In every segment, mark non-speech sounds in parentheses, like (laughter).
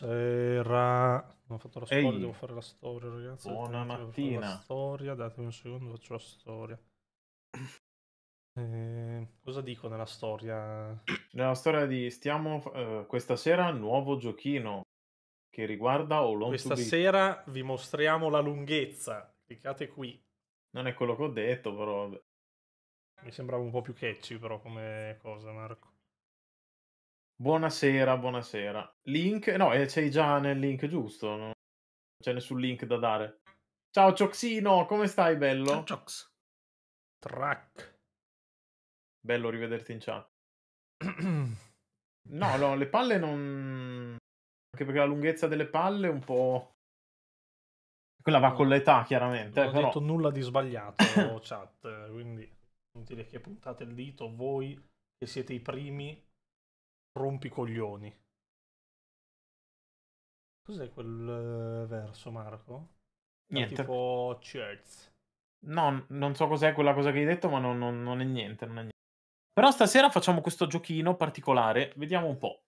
Buonasera. Non ho fatto la storia, Ehi. devo fare la storia, ragazzi. Buona mattina. storia, datemi un secondo, faccio la storia. Eh, cosa dico nella storia? Nella storia di stiamo eh, questa sera nuovo giochino che riguarda o long Questa sera vi mostriamo la lunghezza. Cliccate qui. Non è quello che ho detto, però Mi sembrava un po' più catchy, però, come cosa, Marco. Buonasera, buonasera. Link? No, eh, sei già nel link giusto, non c'è nessun link da dare. Ciao Cioxino, come stai bello? Ciao Ciox. Track. Bello rivederti in chat. (clears throat) no, no, le palle non... Anche perché la lunghezza delle palle è un po'... Quella va no, con l'età, chiaramente. Eh, non eh, ho però... detto nulla di sbagliato, (laughs) chat, quindi inutile che puntate il dito voi che siete i primi rompicoglioni. Cos'è quel eh, verso, Marco? Niente. È tipo Church. No, non so cos'è quella cosa che hai detto, ma non, non, non, è niente, non è niente. Però stasera facciamo questo giochino particolare, vediamo un po'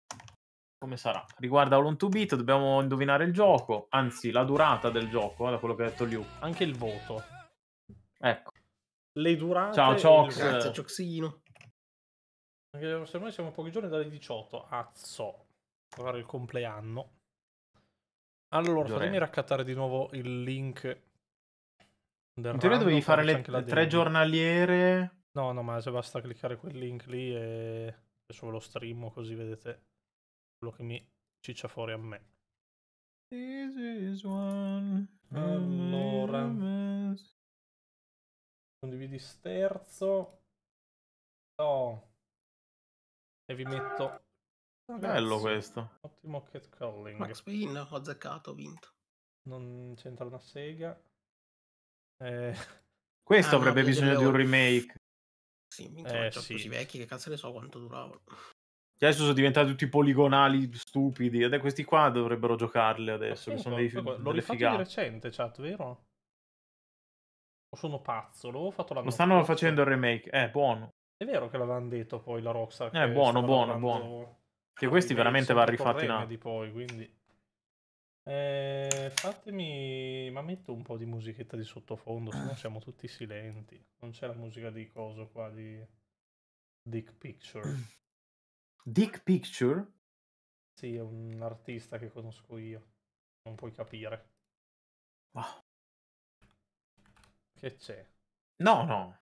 come sarà. Riguarda All on 2 Beat, dobbiamo indovinare il gioco, anzi la durata del gioco, eh, da quello che ha detto Liu. Anche il voto. Ecco. Le durate... Ciao Ciox. Grazie Cioxino. Anche se noi siamo pochi giorni dalle 18, azzo, a il compleanno. Allora, Giorgio. fatemi raccattare di nuovo il link. Del In teoria dovevi fare le tre giornaliere. No, no, ma se basta cliccare quel link lì e adesso ve lo streamo così vedete quello che mi ciccia fuori a me. This is one. Allora. Condividi sterzo. No. E vi metto... Ragazzi, Bello questo. Ottimo cat calling. Max Payne, ho azzeccato, ho vinto. Non c'entra una sega. Eh... (laughs) Questo ah, avrebbe no, bisogno di un remake. Sì, minchia, eh, sì. così vecchi, che cazzo ne so quanto duravano. Adesso sono diventati tutti poligonali stupidi. Adesso questi qua dovrebbero giocarli adesso. Appunto, che sono dei, l'ho rifatto di recente, chat, vero? O sono pazzo? L'avevo fatto l'anno Lo stanno facendo il remake. Eh, buono. È vero che l'avevano detto poi la Roxa. Eh, buono, buono, buono. Che questi veramente va rifatti in di poi, quindi... Eh, fatemi... Ma metto un po' di musichetta di sottofondo, se no ah. siamo tutti silenti. Non c'è la musica di coso qua, di... Dick Picture. (clears throat) Dick Picture? Sì, è un artista che conosco io. Non puoi capire. Ma... Che c'è? No, no.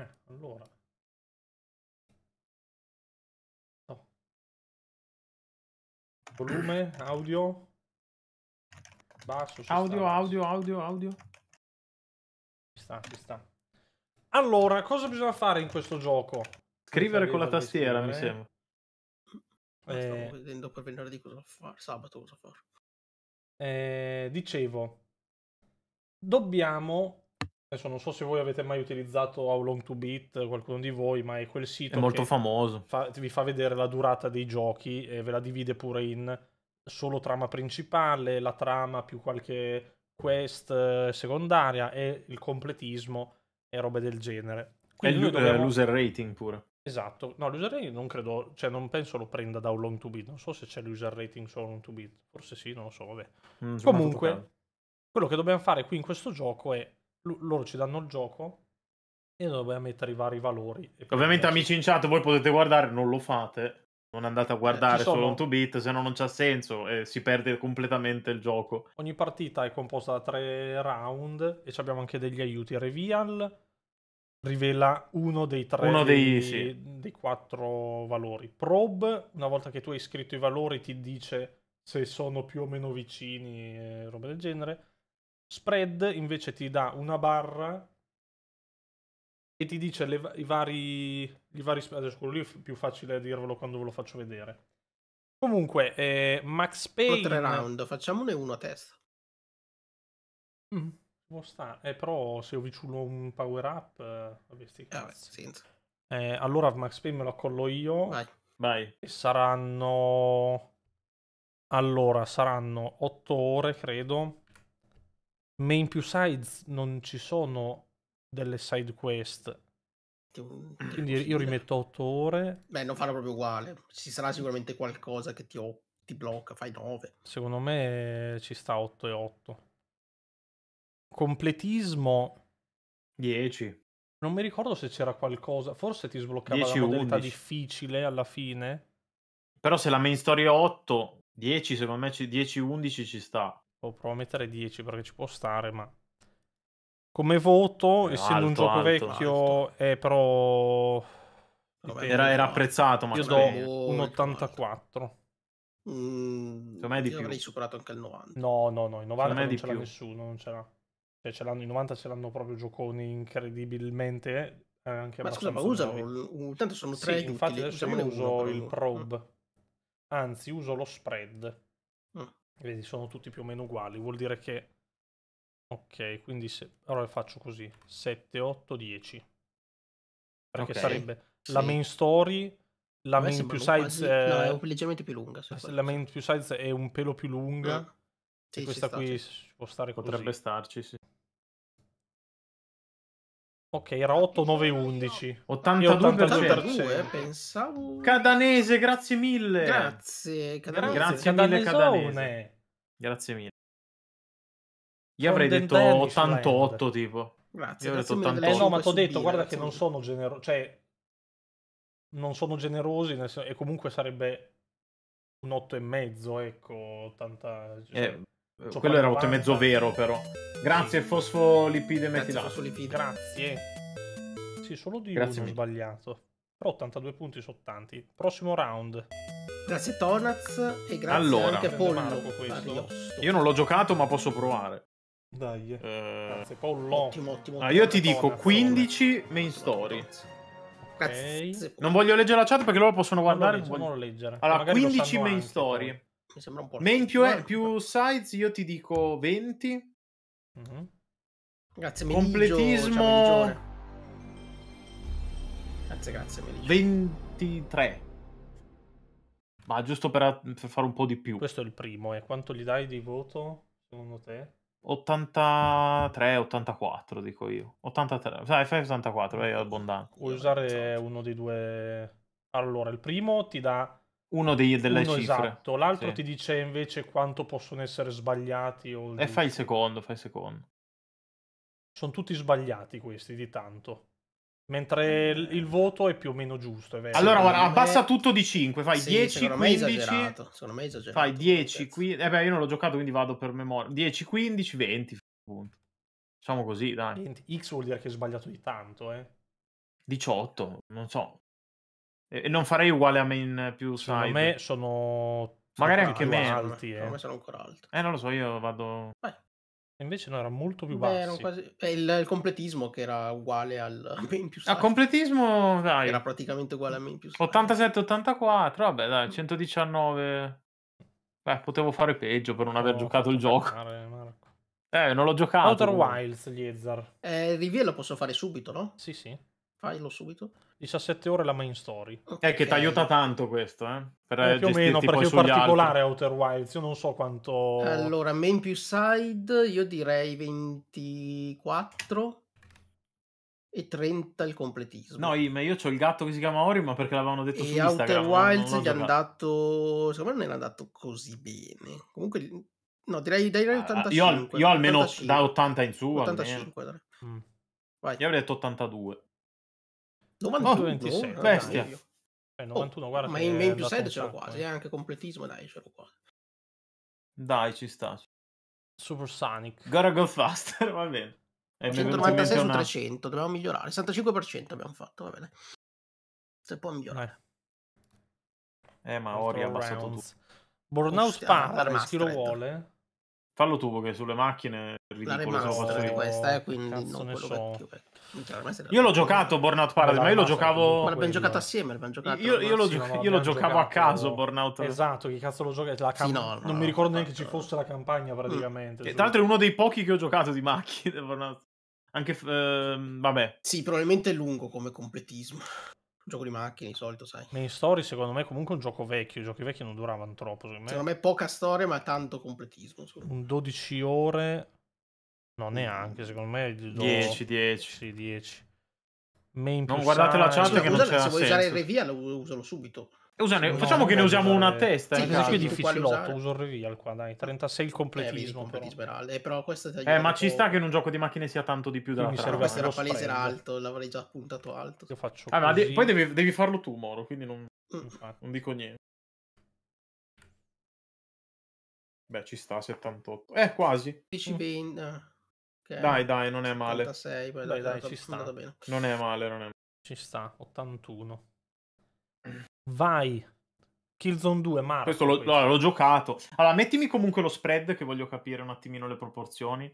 Eh, allora. No. Oh. Volume, audio. Basso. Audio, sta, audio, basso. audio, audio. Ci sta, ci sta. Allora, cosa bisogna fare in questo gioco? Scrivere con la tastiera, mi sembra. Eh, Stavo vedendo per venerdì cosa fare, sabato cosa fare. Eh, dicevo, dobbiamo Adesso non so se voi avete mai utilizzato How Long to Beat, qualcuno di voi, ma è quel sito. È molto famoso. Fa, vi fa vedere la durata dei giochi e ve la divide pure in solo trama principale, la trama più qualche quest eh, secondaria e il completismo e robe del genere. Quindi e l- eh, dobbiamo... l'user rating pure. Esatto, no, l'user rating non credo, cioè non penso lo prenda da Long to Beat, non so se c'è l'user rating su Long to Beat, forse sì, non lo so, vabbè. Mm, Comunque, quello che dobbiamo fare qui in questo gioco è loro ci danno il gioco e noi dobbiamo mettere i vari valori. Ovviamente, amici in chat, voi potete guardare, non lo fate. Non andate a eh, guardare eh, sono... solo un 2 bit, se no non c'ha senso e si perde completamente il gioco. Ogni partita è composta da tre round e abbiamo anche degli aiuti. Reveal rivela uno dei tre uno dei, dei, sì. dei quattro valori. Probe, una volta che tu hai scritto i valori, ti dice se sono più o meno vicini e roba del genere. Spread invece ti dà una barra e ti dice le, i vari, i vari adesso quello lì è più facile dirvelo quando ve lo faccio vedere comunque eh, Max pay tre round facciamone uno a testa mm, può stare eh, però se ho vicino un power up eh, eh vabbè, sti eh, allora Max pay me lo accollo io vai, vai. E saranno allora saranno 8 ore credo main più sides non ci sono delle side quest. Mm, Quindi io rimetto 8 ore. Beh, non fanno proprio uguale. Ci sarà sicuramente qualcosa che ti, ti blocca, fai 9. Secondo me eh, ci sta 8 e 8. Completismo 10. Non mi ricordo se c'era qualcosa, forse ti sbloccava 10, la modalità 11. difficile alla fine. Però se la main story è 8, 10 secondo me 10-11 ci sta o boh, provo a mettere 10 perché ci può stare, ma come voto, eh, essendo alto, un gioco alto, vecchio, alto. è eh, però... Vabbè, era, era, apprezzato, ma... Io do un 84. Mm, Secondo me è di più. avrei superato anche il 90. No, no, no, il 90 non ce l'ha nessuno, non ce l'ha. Cioè, ce l'hanno, i 90 ce l'hanno proprio gioconi incredibilmente... Eh, anche ma scusa, ma usano... Tanto sono tre sì, infatti utili, adesso uso uno, il probe. Mm. Anzi, uso lo spread. Mm. Vedi, sono tutti più o meno uguali, vuol dire che... Ok, quindi se... allora faccio così, 7, 8, 10. Perché okay. sarebbe sì. la main story, la main più size... Quasi... È... No, è leggermente più lunga. La main più size è un pelo più lunga. Ah. Sì, questa qui ci può stare così. Potrebbe starci, sì. Ok, era 8, 9, 11. 82%. 82% pensavo... Cadanese, grazie mille. Grazie, Cadanese. Grazie, mille, Cadanese. Grazie mille. Io avrei detto 88, tipo. Grazie, Io avrei detto 88. Eh no, ma ti ho detto, guarda che non sono generoso, cioè... Non sono generosi, nel senso, e comunque sarebbe un 8 e mezzo, ecco, 80... Cioè... Eh, eh, so Quello era 8 e mezzo vero, però. Grazie, sì. fosfolipide metilato. Fosfolipide. Grazie. Sì, solo di Grazie uno sbagliato. Però 82 punti sono tanti. Prossimo round. Grazie Tonaz e grazie allora, anche Pollo. Io non l'ho giocato, ma posso provare. Dai. Eh... Grazie Pollo. Ottimo, ottimo. Ah, io ti dico Tonaz, 15 main story. Okay. Non voglio leggere la chat perché loro possono guardare. Non lo leggere. Allora, 15 main story. Poi. Mi sembra un po'. Main più, è, più size, io ti dico 20. Mm-hmm. Grazie, Meligio. Cioè, Completismo. grazie, grazie, Meligio. 23. Ma giusto per, per, fare un po' di più. Questo è il primo. E quanto gli dai di voto, secondo te? 83, 84, dico io. 83. Sai, fai 84, vai abbondante Vuoi usare esatto. uno dei due... Allora, il primo ti dà uno dei, delle uno cifre. Esatto, l'altro sì. ti dice invece quanto possono essere sbagliati. e fai il secondo, fai il secondo. Sono tutti sbagliati questi di tanto. Mentre eh, il, il voto è più o meno giusto, è vero. Allora, guarda, me... abbassa tutto di 5, fai sì, 10, secondo 15. Sono mezzo secondo Fai 10, 15. Eh beh, io non l'ho giocato, quindi vado per memoria. 10, 15, 20. Appunto. Diciamo così, dai. 20. X vuol dire che hai sbagliato di tanto, eh. 18, non so. E non farei uguale a main più side. Secondo me sono... Magari sono anche meno. Ah, alti, eh. Secondo me sono ancora alto. Eh, non lo so, io vado... Beh. Invece no, era molto più basso. Quasi... Eh, il, il, completismo che era uguale al (laughs) main più ah, side. a completismo, dai. Era praticamente uguale a main più side. 87-84, vabbè dai, 119... Mm. Beh, potevo fare peggio per non aver no, giocato il gioco. Male, Eh, non l'ho giocato. Outer Wilds, Liezar. Eh, Rivia lo posso fare subito, no? Sì, sì. Fallo subito. 17 ore la main story. Okay. È che ti aiuta tanto questo, eh? Per eh, più o meno, perché è particolare altri. Outer Wilds, io non so quanto... Allora, main più side, io direi 24 e 30 il completismo. No, io, io ho il gatto che si chiama Ori, ma perché l'avevano detto e su Outer Wilds non, non gli è andato... secondo me non è andato così bene. Comunque, no, direi, direi 85. Ah, ah, io, io almeno 85. da 80 in su, 85, mm. Io avrei detto 82. 91, 27, dai, bestia. Eh, 91, oh, guarda ma in, main più 7 c'era quasi, è eh, anche completismo, dai, c'era quasi. Dai, ci sta. Super Sonic. Gotta go faster, (laughs) va bene. Eh, è 196 su 300, dobbiamo migliorare. 65% abbiamo fatto, va bene. Se può migliorare. Eh, eh ma Ori ha abbassato rounds. tutto. Burnout Spar, chi lo vuole. Fallo tu che sulle macchine è ridicolo. La remaster questa, eh, quindi Cazzo non quello so. vecchio. vecchio. Io l'ho giocato Burnout Paradise, ma io lo giocavo... Ma l'abbiamo giocato assieme, l'abbiamo giocato. Io, io, lo, sì, io lo giocavo a caso o... Burnout. Esatto, chi cazzo lo gioca? La cam... sì, no, no, non mi ricordo neanche che ci fosse la campagna praticamente. Mm. Tra l'altro è uno dei pochi che ho giocato di macchine, (laughs) Burnout. Anche... Ehm, vabbè. Sì, probabilmente è lungo come completismo. Un gioco di macchine di solito, sai. Main Story secondo me è comunque un gioco vecchio, i giochi vecchi non duravano troppo. Secondo me, secondo me poca storia ma tanto completismo. Un 12 ore, no neanche, mm. secondo me... 10, 10. Sì, 10. Main non guardate la chat che non c'era Se vuoi senso. usare il revia lo usalo subito. Usane, facciamo no, che ne usiamo una a testa. Sì, caso, è esatto, difficilotto. Uso il reveal qua, dai. 36 eh, il eh, completismo. Eh, completismo però. Però. Eh, però eh, ma ci sta che in un gioco di macchine sia tanto di più da mi serve Questo era palese era alto, l'avrei già puntato alto. Io faccio ah, ma de poi devi, devi, farlo tu, Moro, quindi non, mm. non dico niente. Beh, ci sta 78. Eh, quasi. 15 mm. Eh, okay. Dai, dai, non è male. 86, dai, dai, dai, ci sta. Non è male, non è male. Ci sta, 81. Vai. Killzone 2, Marco. Questo, lo, questo. No, l'ho giocato. Allora, mettimi comunque lo spread che voglio capire un attimino le proporzioni.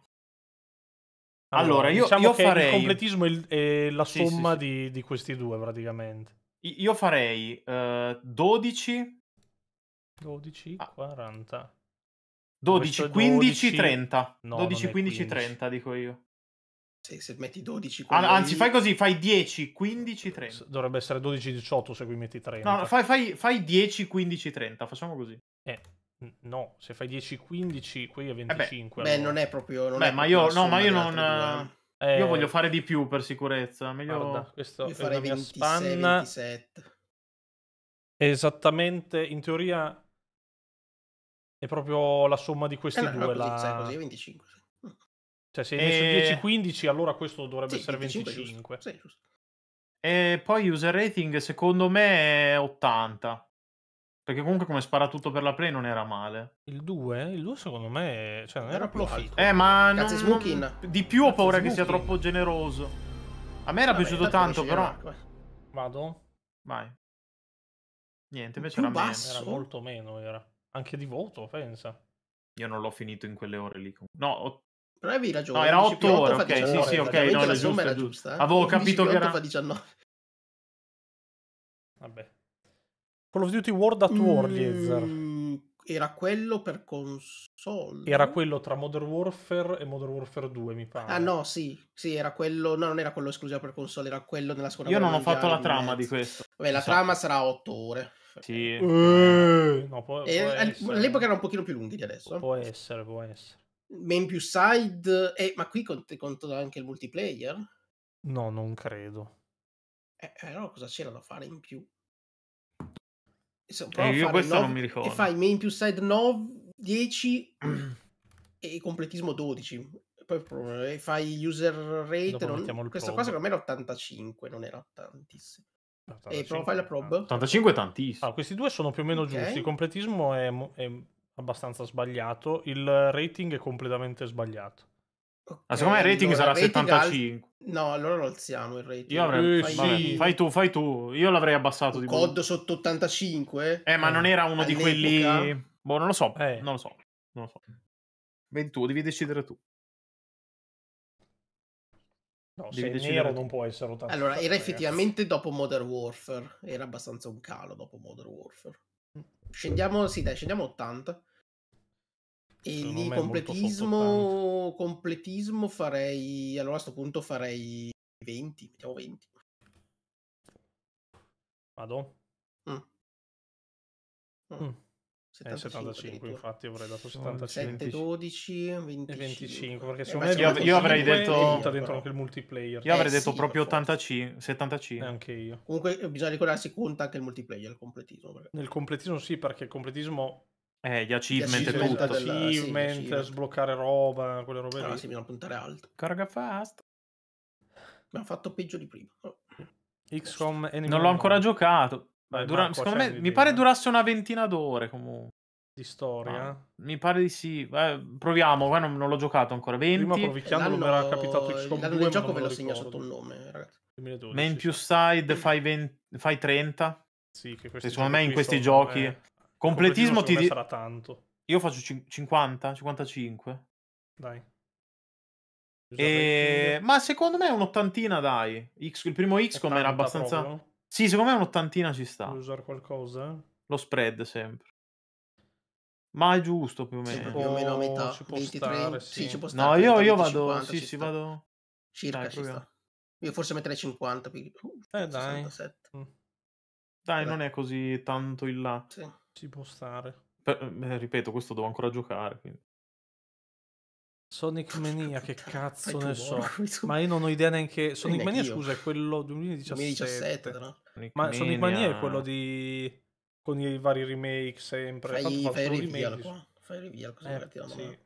Allora, allora io, diciamo io farei... Il completismo è la sì, somma sì, sì. Di, di, questi due praticamente. Io farei uh, 12... 12, 40. 12, 15, 30. No, 12, 15, 15, 30 dico io. Se, se metti 12, anzi, fai così: fai 10, 15, 30. Dovrebbe essere 12, 18 se qui metti 30. No, fai, fai, fai 10, 15, 30. Facciamo così. Eh, no, se fai 10, 15, qui è 25. Eh beh, allora. beh, non è proprio. Non beh, è ma proprio io, no, ma io non. Eh, io eh, voglio fare di più per sicurezza. Meglio... Guarda, questo io farei 26, 27. Esattamente, in teoria è proprio la somma di questi eh, no, due. Così, la... così, 25. Cioè, se hai messo e... 10-15, allora questo dovrebbe sì, essere 25. 25. Giusto. Sì, giusto. E poi user rating, secondo me, è 80. Perché comunque come spara tutto per la play non era male. Il 2? Il 2 secondo me... Cioè, non era, era più alto. Eh, ma... Cazzo, non... Smokin. Di più ho paura smoking. che sia troppo generoso. A me era Vabbè, piaciuto tanto, però... Eh. Vado? Vai. Niente, invece più era basso. meno. Era molto meno, era. Anche di voto, pensa. Io non l'ho finito in quelle ore lì. No, però avevi ragione. No, era 8 ore, 8 ok, 19, sì, sì, ok, no, la giusta, era eh? giusta. Avevo capito che era... fa 19. Vabbè. Call of Duty World at War, mm, Era quello per console. Era quello tra Modern Warfare e Modern Warfare 2, mi pare. Ah no, sì, sì, era quello, no, non era quello esclusivo per console, era quello della seconda Io non ho fatto la trama di questo. Vabbè, la so. Esatto. trama sarà 8 ore. Sì. Uh, no, può, eh, può all'epoca erano un pochino più lunghi di adesso. Può essere, può essere main più side, eh, ma qui cont- anche il multiplayer? No, non credo. Eh, eh, allora cosa c'era da fare in più? Insomma, eh, io questo 9, non mi ricordo. E fai main più side 9, 10 e completismo 12. Poi fai user rate. Non... Questa qua secondo me era 85, non era tantissimo. 85, e però fai la prob. 85 è tantissimo. Ah, questi due sono più o meno okay. giusti. Il completismo è, è abbastanza sbagliato. Il rating è completamente sbagliato. Okay, ah, secondo me il rating allora, sarà rating 75. Al... No, allora lo alziamo il rating. Io avrei... eh, fai, sì. fai tu, fai tu. Io l'avrei abbassato. Un di COD sotto 85? Eh, ma ah, non era uno all'epoca. di quelli... Boh, non lo so. Eh. Non lo so. Non lo so. 21, devi decidere tu. No, devi se nero non può essere 80. Allora, era effettivamente dopo Modern Warfare. Era abbastanza un calo dopo Modern Warfare. Scendiamo, sì, dai, scendiamo 80. E lì completismo, completismo farei, allora a questo punto farei 20, mettiamo 20. Vado? Mm. Mm. 75, mm. 75 eh, infatti avrei dato 75 7, 12, 25, 25 perché eh, io, io avrei detto dentro anche il multiplayer io avrei eh, detto sì, proprio 85 75 anche io comunque bisogna ricordarsi conta anche il multiplayer il completismo perché... nel completismo sì perché il completismo eh, gli achievement, gli achievement tutto. Della... Achievement, sì, sbloccare roba, quelle robe Ah, lì. bisogna puntare alto. Carga fast. Abbiamo fatto peggio di prima. Oh. XCOM Non l'ho ancora giocato. Dai, Dura... Marco, secondo me, mi pare durasse una ventina d'ore comunque. Di storia? Ah, mi pare di sì. Eh, proviamo, qua eh, non, non, l'ho giocato ancora. 20. Prima provicchiando mi era capitato XCOM 2, il gioco ve lo, segna sotto il nome, ragazzi. 2012, Main più side 530. Sì, che secondo me in questi giochi... Eh Completismo ti... sarà tanto. Io faccio 50, 55. Dai. Ehm, e... Ma secondo me un'ottantina, dai. X, il primo XCOM era abbastanza... Proprio. Sì, secondo me un'ottantina ci sta. Vuoi usare qualcosa? Lo spread sempre. Ma è giusto più o meno. Sì, più o meno a metà. Ci 23... Stare, sì. sì. ci può stare. No, io, 30, io vado... 50, sì, sì, vado... Circa dai, ci proviamo. sta. Io forse metterei 50. Quindi... Uh, eh, 67. dai. Mm. Dai, non è così tanto in là. Sì. Ci può stare. Per, eh, beh, ripeto, questo devo ancora giocare. Quindi. Sonic (laughs) Mania, che cazzo ne so. Ma io non ho idea neanche. Sonic Mania, io. scusa, è quello 2017. 2017 no? Ma Mania... Sonic Mania è quello di. con i vari remake sempre. Fai, Tanto fai reveal qua. Fai reveal, così eh,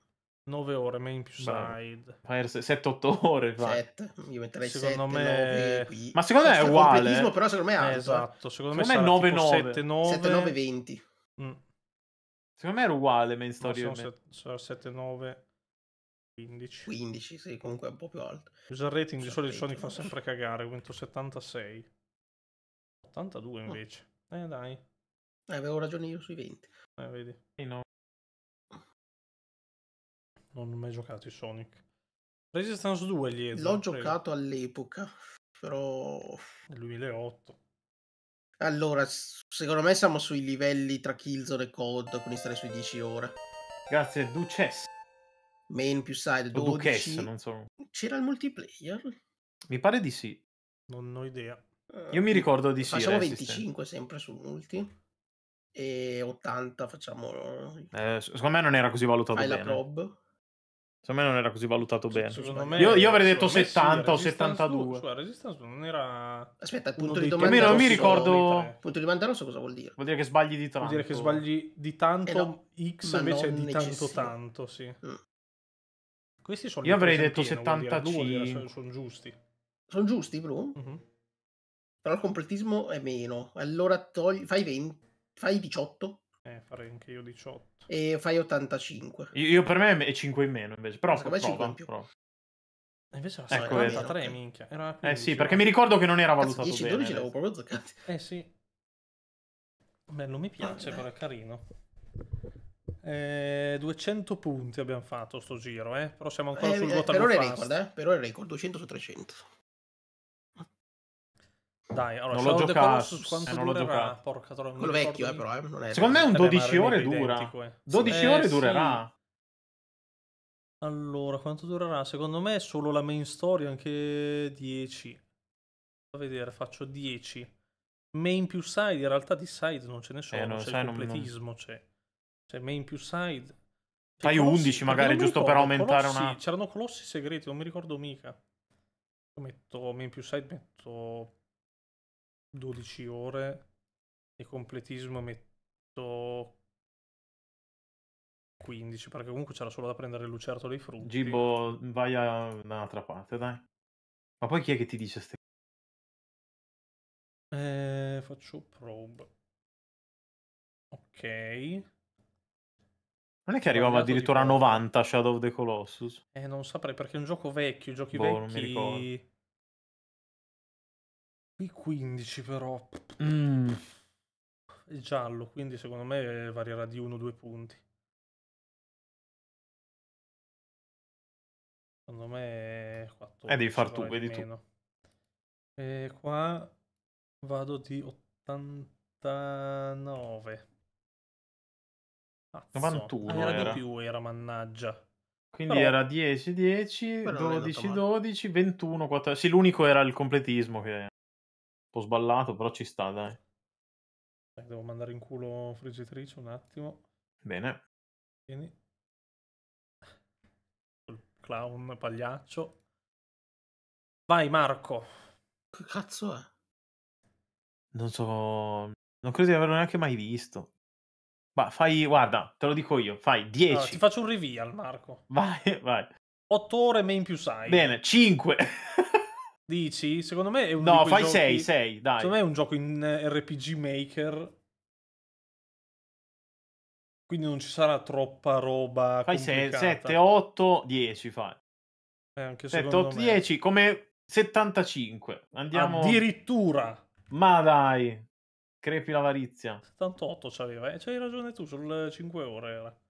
9 ore main più side. 7-8 ore fa. 7, io metterei secondo 7, me... 9, Ma secondo me è uguale. Eh. Però secondo me è alto. Eh. Esatto, secondo, secondo me, me è 9-9. 7-9-20. Mm. Secondo me era uguale main story. No, sono, sono 7, 9, 15. 15, sì, comunque è un po' più alto. User rating di solito Sonic fa sempre cagare, ho 76. 82 invece. Oh. Eh dai. Eh, avevo ragione io sui 20. Eh, vedi. Sì, no. Non ho mai giocato i Sonic. Resistance 2 gli L'ho prego. giocato all'epoca, però... Nel 2008. Allora, secondo me siamo sui livelli tra Killzone e COD, quindi stare sui 10 ore. Grazie, Duchess. Main più side 12. Duchess, non so. C'era il multiplayer? Mi pare di sì. Non ho idea. Io mi eh, ricordo di sì. Facciamo 25 sempre su multi. E 80 facciamo... Eh, secondo me non era così valutato Hai bene. la prob. Secondo me non era così valutato bene. Io, io, avrei detto 70 o 72. Su, Resistance non era. Aspetta, punto di domanda. Rosso, non mi ricordo. punto di domanda rosso cosa vuol dire? Vuol dire che sbagli di tanto. Vuol dire che sbagli di tanto eh no, X invece di tanto tanto, sì. Mm. Questi sono Io avrei detto 72. sono, giusti. Sono giusti, Bru? Mm-hmm. Però il completismo è meno. Allora togli... fai 20, fai 18. Eh, farei anche io 18 e fai 85. Io, io, per me è 5 in meno invece, però prova, 5 in più. Prova. Invece era ecco 43, minchia. Era eh sì, perché mi ricordo che non era valutato Cazzo, 10, 12 bene. 10-12 l'avevo proprio zoccati. (laughs) Eh sì. non mi piace, però è carino. Eh, 200 punti abbiamo fatto sto giro, eh? però siamo ancora eh, sul eh, voto per ora, record, eh? per ora è record, 200 su 300. Dai, allora, non l'ho giocato. Quanto eh, non durerà? Giocato. Porca troia. Quello vecchio, eh, però. Eh, non è Secondo me un 12 ore dura. Identico, 12 eh, ore sì. durerà. Allora, quanto durerà? Secondo me è solo la main story, anche 10. A vedere, faccio 10. Main più side, in realtà di side non ce ne eh, sono, eh, no, c'è sai, il completismo, non... c'è. Cioè, main più side. Fai 11 cioè, magari, giusto ricordo, per aumentare colossi, una... C'erano colossi segreti, non mi ricordo mica. Metto main più side, metto 12 ore e completismo metto 15 perché comunque c'era solo da prendere il lucerto dei frutti. Gibo, vai a un'altra parte, dai. Ma poi chi è che ti dice ste eh, faccio probe. Ok. Non è che arrivava addirittura a 90 Shadow of the Colossus? Eh, non saprei perché è un gioco vecchio, i giochi boh, vecchi P15 però mm. è giallo, quindi secondo me varierà di 1-2 punti. Secondo me 14. Eh, devi far tu, vedi tu. E qua vado di 89. Azzo. 91 era, era di più, era mannaggia. Quindi Però... era 10, 10, 12, 12, 21, 14. Sì, l'unico era il completismo che po' sballato, però ci sta, dai. Eh, devo mandare in culo friggitrice un attimo. Bene. Vieni. Il clown pagliaccio. Vai Marco. Che cazzo è? Non so... Non credo di averlo neanche mai visto. Ma fai, guarda, te lo dico io, fai 10. Allora, ti faccio un reveal, Marco. Vai, (laughs) vai. 8 ore, main più sai. Bene, 5. Dici? Secondo me è un No, fai 6, 6, dai. Secondo me è un gioco in eh, RPG Maker. Quindi non ci sarà troppa roba. Fai 7, 8, 10 fai. Eh, anche 7, 8, me. 10 come 75. Andiamo. Addirittura. Ma dai, crepi l'avarizia. 78 c'aveva, eh. C'hai ragione tu, sul 5 ore era.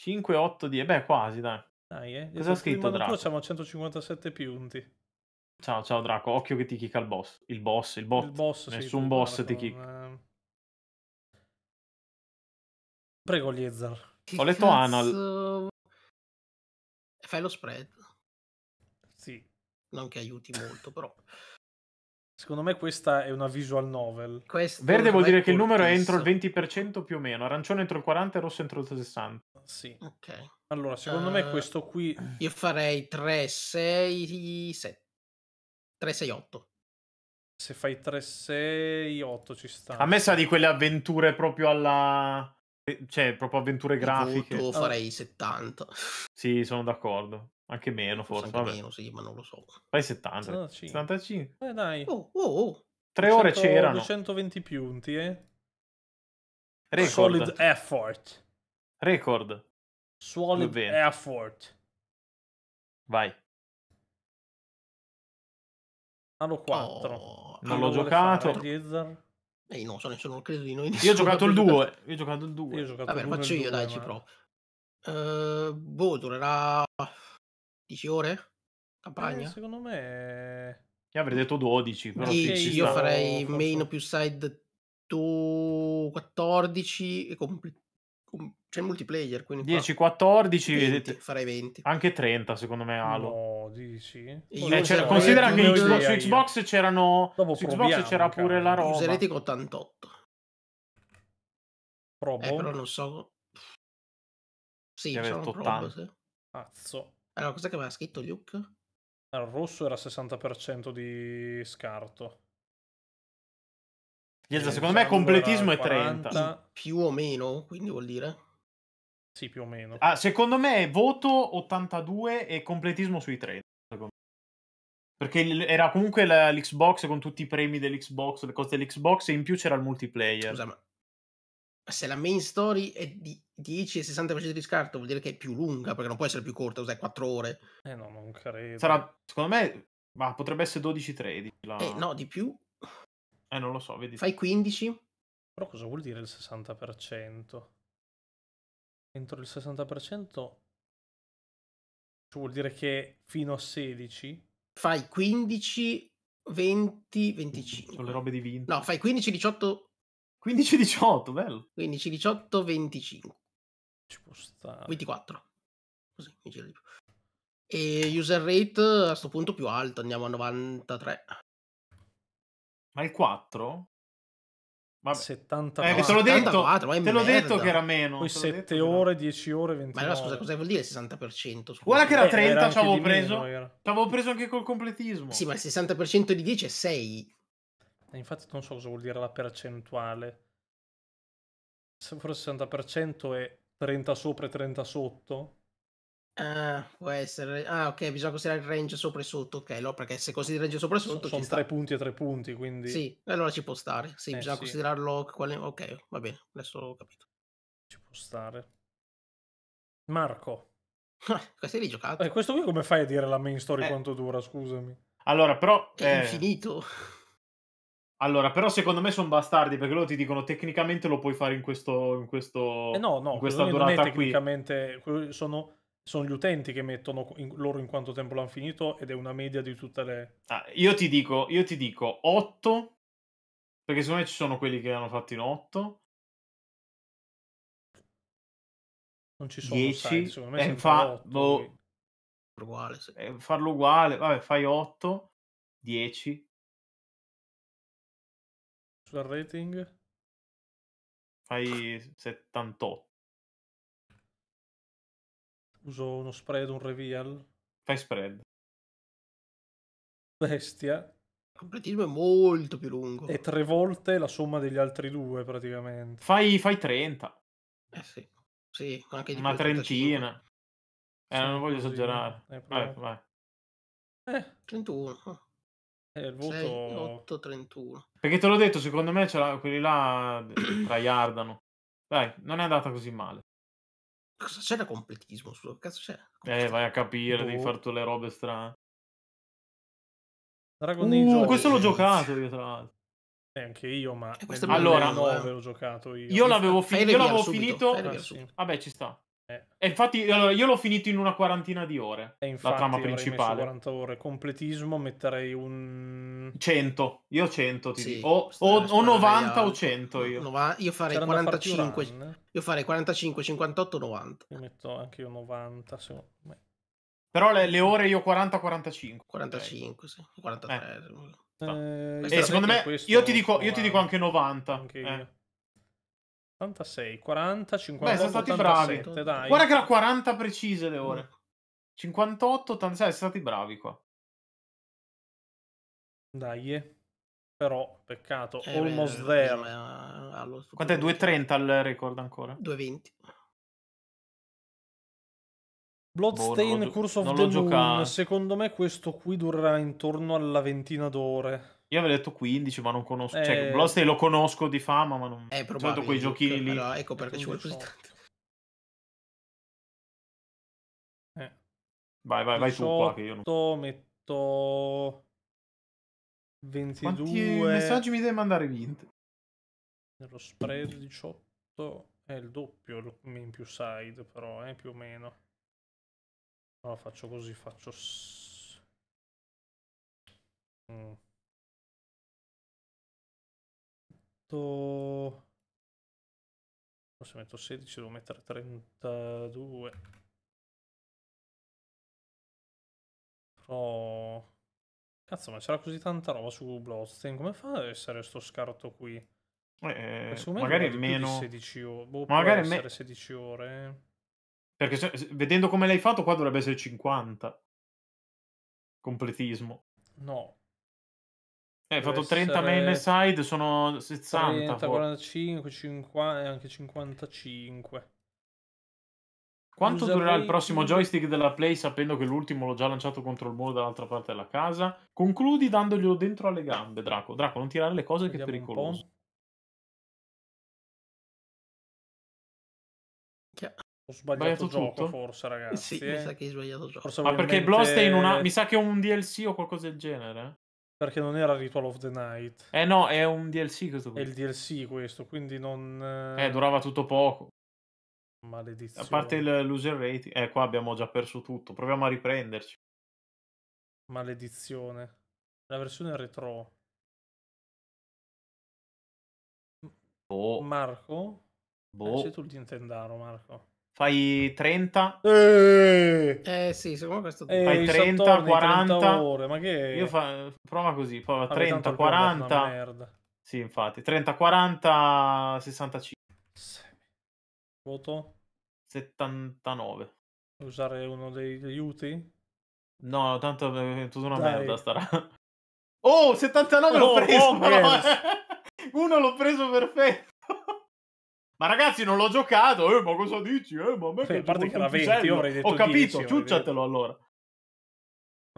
5, 8, 10. Beh, quasi, dai. Dai, eh. Cosa ha scritto? Draco? siamo a 157 punti. Ciao, ciao Draco, occhio che ti chicca il boss. Il boss, il bot. Il boss, Nessun sì, boss ti kick. Con... Eh, Prego, Liezzar. Ho letto cazzo... Anal. Fai lo spread. Sì. Non che aiuti molto, però. Secondo me questa è una visual novel. Questo Verde vuol dire che il numero è entro il 20% più o meno, arancione entro il 40% e rosso entro il 60%. Sì. Ok. Allora, secondo uh, me eh, questo qui... Io farei 3, 6, 7. 368. Se fai 368 ci sta. A me sa di quelle avventure proprio alla... Eh, cioè, proprio avventure grafiche. Io ah. farei oh. 70. Sì, sono d'accordo. Anche meno, forse. forse anche meno, sì, ma non lo so. Fai 70. 75. 75. Eh, dai. Oh, oh, oh. Tre ore c'erano. 220 punti, eh. Record. Solid effort. Record. Solid effort. Vai. Halo 4. Oh, non l'ho giocato. Ehi, no, sono, sono credo di noi. Io ho giocato il 2. (laughs) Io ho giocato il 2. Io ho faccio io, due, dai, ma... ci provo. Uh, boh, durerà 10 ore? Eh, Campagna? Eh, secondo me... Io avrei detto 12. Però sì, sì, io farei main più side 2, 14 e completo c'è il multiplayer, quindi 10, 14, 20, farei 20. Anche 30 secondo me Halo. No, dici. Eh, io eh, c'era, considera che su Xbox io. c'erano Dopo su Xbox c'era pure la roba. Userete 88. Probo. Eh, però non so. Sì, c'era un probo, sì. Cazzo. Allora, cos'è che aveva scritto Luke? Eh, il rosso era 60% di scarto. Chiesa, eh, secondo me diciamo completismo è 30. Più o meno, quindi vuol dire? Sì, più o meno. Ah, secondo me voto 82 e completismo sui 30. Perché era comunque la, l'Xbox con tutti i premi dell'Xbox, le cose dell'Xbox e in più c'era il multiplayer. Scusa, ma se la main story è di 10 e 60% di scarto vuol dire che è più lunga, perché non può essere più corta, cos'è 4 ore? Eh no, non credo. Sarà, secondo me, ma potrebbe essere 12-13. La... Eh no, di più eh, non lo so, vedi. Fai 15? Però cosa vuol dire il 60%? Entro il 60% vuol dire che fino a 16 fai 15 20 25 sono le robe di vinto no fai 15 18 15 18 bello 15 18 25 ci può stare 24 così mi gira di più e user rate a questo punto più alto, andiamo a 93 ma il 4? Vabbè. 74. Eh, te l'ho detto, te l'ho detto che era meno. Poi 7 ore, 10 ore, 20 ore. Ma allora scusa, cosa vuol dire il 60%? Scusa. Guarda che era 30, ci avevo preso. ci avevo preso anche col completismo. Sì, ma il 60% di 10 è 6. Eh, infatti non so cosa vuol dire la percentuale. Se forse il 60% è 30 sopra e 30 sotto. Ah, può essere. Ah, ok, bisogna considerare il range sopra e sotto. Ok, no, perché se consideri il range sopra e sotto. sono sta. tre punti e tre punti, quindi. Sì, allora ci può stare. Sì, eh, bisogna sì. considerarlo. Quale... Ok, va bene, adesso ho capito. Ci può stare. Marco. Ah, questo lì giocato. Eh, questo qui come fai a dire la main story eh. quanto dura? Scusami. Allora, però. È eh, infinito. Allora, però secondo me sono bastardi perché loro ti dicono tecnicamente lo puoi fare in questo. In questo eh no, no, in questa durata non è tecnicamente. Qui. Sono sono gli utenti che mettono in, loro in quanto tempo l'hanno finito ed è una media di tutte le... Ah, io ti dico, io ti dico 8, perché secondo me ci sono quelli che l'hanno fatto in 8. Non ci sono 10, side, secondo me eh, fa... 8, boh... uguale, sì. Eh, farlo uguale, vabbè, fai 8, 10. Sul rating? Fai 78. Uso uno spread, un reveal. Fai spread. Bestia. Il completismo è molto più lungo. E tre volte la somma degli altri due, praticamente. Fai, fai 30. Eh sì. Sì, anche di Una trentina. Eh, sì, non voglio così. esagerare. Eh, vai, vai. Eh. 31. Eh, il voto... 6, 8, 31. Perché te l'ho detto, secondo me quelli là eh, traiardano. Dai, non è andata così male. Cosa c'è da completismo? Scusa, cazzo c'è? Completismo. Eh, vai a capire, oh. devi boh. fare tutte le robe strane. Dragon uh, Age. Questo l'ho giocato io, tra l'altro. Eh, anche io, ma eh, allora, l'ho eh. giocato io. Io l'avevo, fi- io l'avevo finito. Ah, sì. Vabbè, ci sta. Eh. E infatti, allora, io l'ho finito in una quarantina di ore. E infatti, la trama principale. 40 ore. Completismo metterei un 100. Io 100 ti sì, dico. O, o, o 90 o 100 io. No, io farei C'erano 45. Io farei 45, 58, 90. Io metto anche io 90, secondo me. Però le, le ore io 40, 45. 45, okay. sì. 43. Eh. No. Eh, secondo me, io ti, dico, io ti, dico, anche 90. Anche eh. 86, 40, 50. Beh, sono stati 87, bravi. Dai. Guarda che era 40 precise le ore. 58, 86, siete stati bravi qua. Dai, però, peccato. Eh, almost eh, beh, there allo Quanto è 2.30 al record ancora? 2.20. Bloodstain boh, Curse of the Moon. Secondo me questo qui durerà intorno alla ventina d'ore. Io avevo detto 15, ma non conosco. Cioè, eh... Cioè, Bloodstain lo conosco di fama, ma non. È proprio quei giochini lì. Però ecco perché ci vuole così tanto. Eh. Vai, vai, vai 18, tu qua che io non... metto 22 Quanti messaggi mi devi mandare Vint? nello spread 18 è il doppio in più side però eh, più o meno allora faccio così faccio mm. se metto 16 devo mettere 32 però cazzo ma c'era così tanta roba su Bloodstain come fa ad essere sto scarto qui eh, eh magari è meno 16 boh, ore. Boh, eh. magari me... 16 ore. Perché se... vedendo come l'hai fatto qua dovrebbe essere 50. Completismo. No. Eh, hai fatto 30 main side, sono 60. 30, 45, 50 anche 55. Quanto Usa durerà il prossimo joystick della Play sapendo che l'ultimo l'ho già lanciato contro il muro dall'altra parte della casa? Concludi dandoglielo dentro alle gambe, Draco. Draco, non tirare le cose Vediamo che è pericoloso. Ho sbagliato, gioco, tutto? forse, ragazzi. Sì, mi eh. sa che hai sbagliato gioco. Forse, Ma perché Bloodstained una... mi sa che è un DLC o qualcosa del genere? Perché non era Ritual of the Night. Eh no, è un DLC questo. Qui. È il DLC questo, quindi non... Eh, durava tutto poco. Maledizione. A parte il loser rating. Eh, qua abbiamo già perso tutto. Proviamo a riprenderci. Maledizione. La versione retro. Boh. Marco? Eh, boh. Eh, sei tu il Nintendaro, Marco fai 30. Eh, eh sì, secondo me questo eh, fai 30, torni, 40. 30 ore, ma che Io fa... prova così, prova ah, 30, 40. Merda. Sì, infatti, 30, 40, 65. Voto 79. Usare uno degli aiuti? No, tanto eh, è tutta una Dai. merda starà. (laughs) Oh, 79 oh, l'ho preso, oh, (laughs) Uno l'ho preso perfetto. Ma ragazzi, non l'ho giocato. Eh, ma cosa dici? Eh, ma a me sì, parte che era 20, io avrei detto Ho capito, 10, ciucciatelo allora.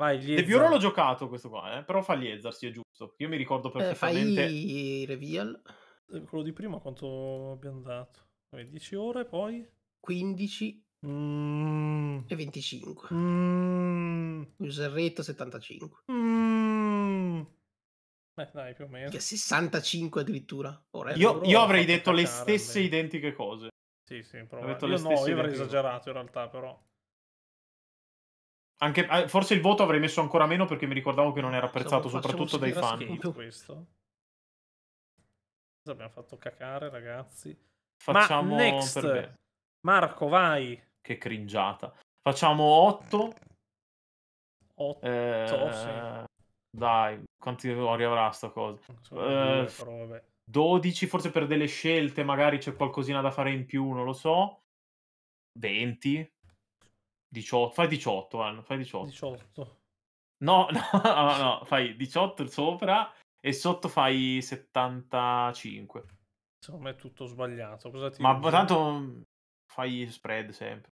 Vai, Liezzar. De Piero l'ho giocato questo qua, eh? però fa Liezzar, sì, è giusto. Io mi ricordo perfettamente... Eh, fai reveal. Eh, quello di prima quanto abbiamo dato? 10 ore, poi... 15 mm. e 25. Mm. Userretto 75. Mm. Beh, dai, più o meno. Che 65 addirittura. Ora, io, io avrei detto le stesse bene. identiche cose. Sì, sì, probabilmente. Io, no, io avrei esagerato in realtà, però. Anche, ah, forse il voto avrei messo ancora meno perché mi ricordavo che non era apprezzato Insomma, soprattutto dai fan. Skate, questo. Abbiamo fatto cacare, ragazzi. Facciamo Ma next. Marco, vai. Che cringiata. Facciamo 8. 8, eh, sì. Dai, quanti ore avrà sta cosa? Due, però, eh, 12 forse per delle scelte, magari c'è qualcosina da fare in più, non lo so. 20, 18, fai 18, Anno, fai 18. 18. (laughs) No, no, no, fai 18 sopra e sotto fai 75. Insomma è tutto sbagliato. Ma dico? tanto mm, fai spread sempre.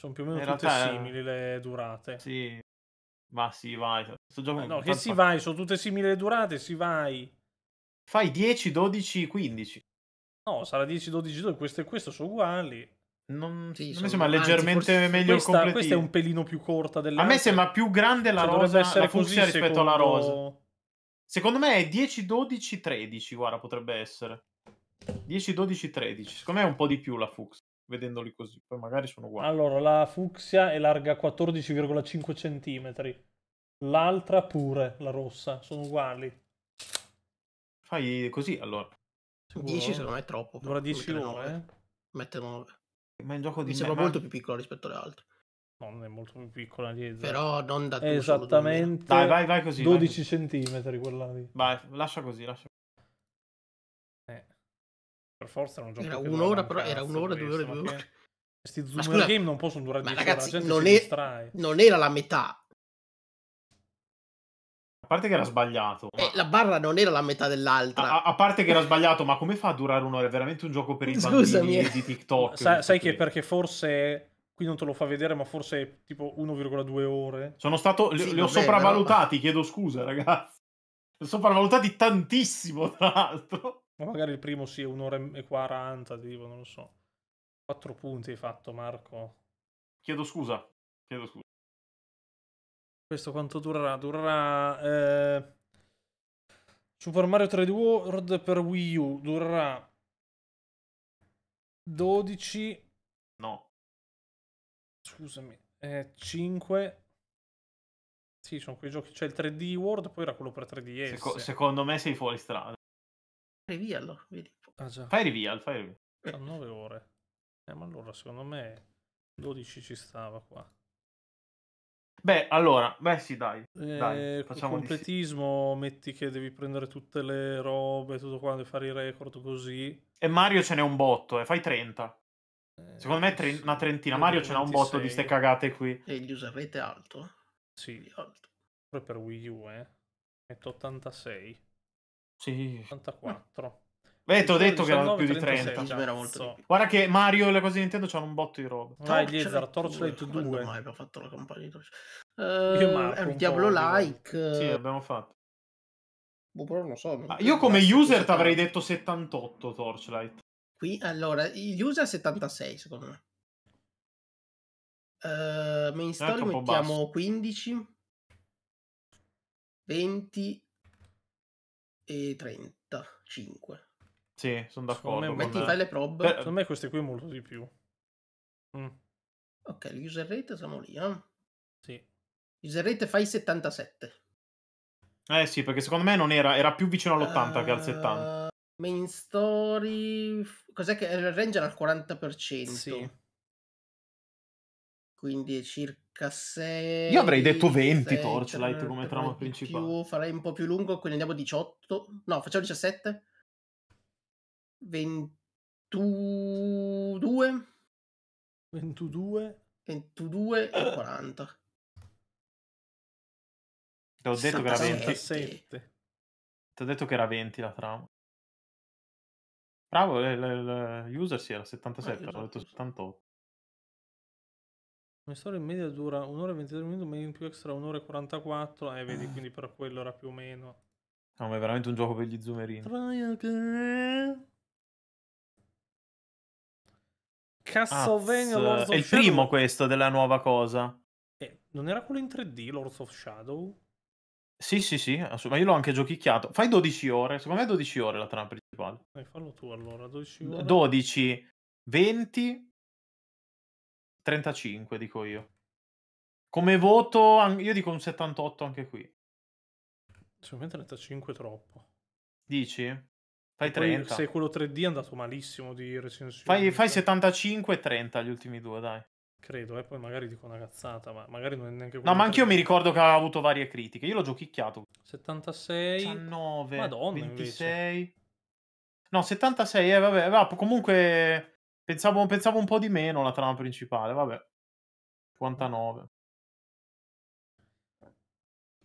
Sono più o meno In tutte realtà, eh, simili le durate. Sì, ma si vai. Sto giocando no, che si fa... vai, sono tutte simili le durate, si vai. Fai 10, 12, 15. No, sarà 10, 12, 2, questo e questo sono uguali. Non, sì, non mi sembra anzi, leggermente meglio questa, completino. Questa è un pelino più corta delle A me sembra più grande la cioè, rosa, essere la fucsia rispetto secondo... alla rosa. Secondo me è 10, 12, 13, guarda, potrebbe essere. 10, 12, 13. Secondo me è un po' di più la fucsia vedendoli così, poi magari sono uguali. Allora, la fucsia è larga 14,5 cm, l'altra pure, la rossa, sono uguali. Fai così allora. 10 secondo me è troppo. Dura 10 ore. Eh. Mette 9. Ma è gioco di... Mi sembra molto più piccola rispetto alle altre. No, non è molto più piccola eh, di Però non da Esattamente. Dai, vai, vai così. 12 cm così. quella lì. Vai, lascia così, lascia per forza non gioco era un'ora però era un'ora due ore due ore questi zoom scusa, game non possono durare 10 ragazzi, ore, non, è, non era la metà a parte che era sbagliato. Eh, ma... la barra non era la metà dell'altra. A, a, parte che era sbagliato, ma come fa a durare un'ora? È veramente un gioco per i Scusami. bambini eh. di TikTok. Sa, sai che perché forse... Qui non te lo fa vedere, ma forse tipo 1,2 ore. Sono stato... Sì, li ho sopravvalutati, però... chiedo scusa, ragazzi. Li ho sopravvalutati tantissimo, tra l'altro. Ma magari il primo sì, è un'ora e 40, ti non lo so. Quattro punti hai fatto, Marco. Chiedo scusa. Chiedo scusa. Questo quanto durerà? Durerà... Eh... Super Mario 3D World per Wii U durerà 12... No. Scusami. Eh, 5... Sì, sono quei giochi. C'è il 3D World, poi era quello per 3DS. Seco- secondo me sei fuori strada. Reveal, vedi. Ah, già. Fai reveal, fai reveal. A 9 ore. Eh, ma allora secondo me 12 ci stava qua. Beh, allora, beh sì, dai. Eh, dai eh, facciamo completismo, sì. metti che devi prendere tutte le robe, tutto quanto, e fare i record così. E Mario ce n'è un botto, e eh, fai 30. Eh, Secondo me tre- una trentina. Mario ce n'ha un botto di ste cagate qui. E gli userete alto? Sì. Alto. Proprio per Wii U, eh. Metto 86. Sì. 84. Beh, ti ho detto 19, che erano più 36, di 30. Cazzo. Guarda che Mario e le cose di Nintendo c'hanno un botto di roba. Dai, Blizzard, Torchlight 2. Come mai abbiamo fatto la campagna di Torchlight? Eh, uh, diavolo like Sì, eh. abbiamo fatto. Boh, però non lo so. Ah, io come user ti avrei detto 78 Torchlight. Qui, allora, gli user 76 secondo me. Uh, main story mettiamo 15. 20 e 35. Sì, sono d'accordo. me, metti, fai le probe. Per... Secondo me queste qui molto di più. Mm. Ok, l'user rate siamo lì, eh? Sì. User rate fai 77. Eh sì, perché secondo me non era, era più vicino all'80 uh... che al 70. Eh, main story... Cos'è che il eh, range era al 40%? Sì quindi è circa 6. Io avrei detto 20 7, Torchlight come trama principale. farei un po' più lungo, quindi andiamo 18. No, facciamo 17. 22. 22. 22 e 40. Ti ho detto che era 20. Ti ho detto che era 20 la trama. Bravo, il eh, user si sì, era 77, ah, ho detto 78. Una storia in media dura un'ora e 23 minuti, ma in più extra un'ora e 44, eh vedi, eh. quindi per quello era più o meno. No, ma è veramente un gioco per gli zoomerini. Triangle. Castlevania eh, Lords of È il primo questo della nuova cosa. Eh, non era quello in 3D, Lords of Shadow? Sì, sì, sì, assolut- ma io l'ho anche giochicchiato. Fai 12 ore, secondo me è 12 ore la trama principale. Dai, fallo tu allora, 12 ore. 12, 20, 35 dico io. Come voto, io dico un 78 anche qui. Secondo me 35 è troppo. Dici? Fai 30. se quello 3D è andato malissimo di recensione. Fai, fai 75 cioè e 30 gli ultimi due, dai. Credo, eh, poi magari dico una cazzata, ma magari non è neanche No, ma anch'io mi ricordo che aveva avuto varie critiche. Io l'ho giochicchiato. 76 19 Madonna, 26 invece. No, 76, eh, vabbè, va, comunque Pensavo, pensavo un po' di meno la trama principale, vabbè. 59.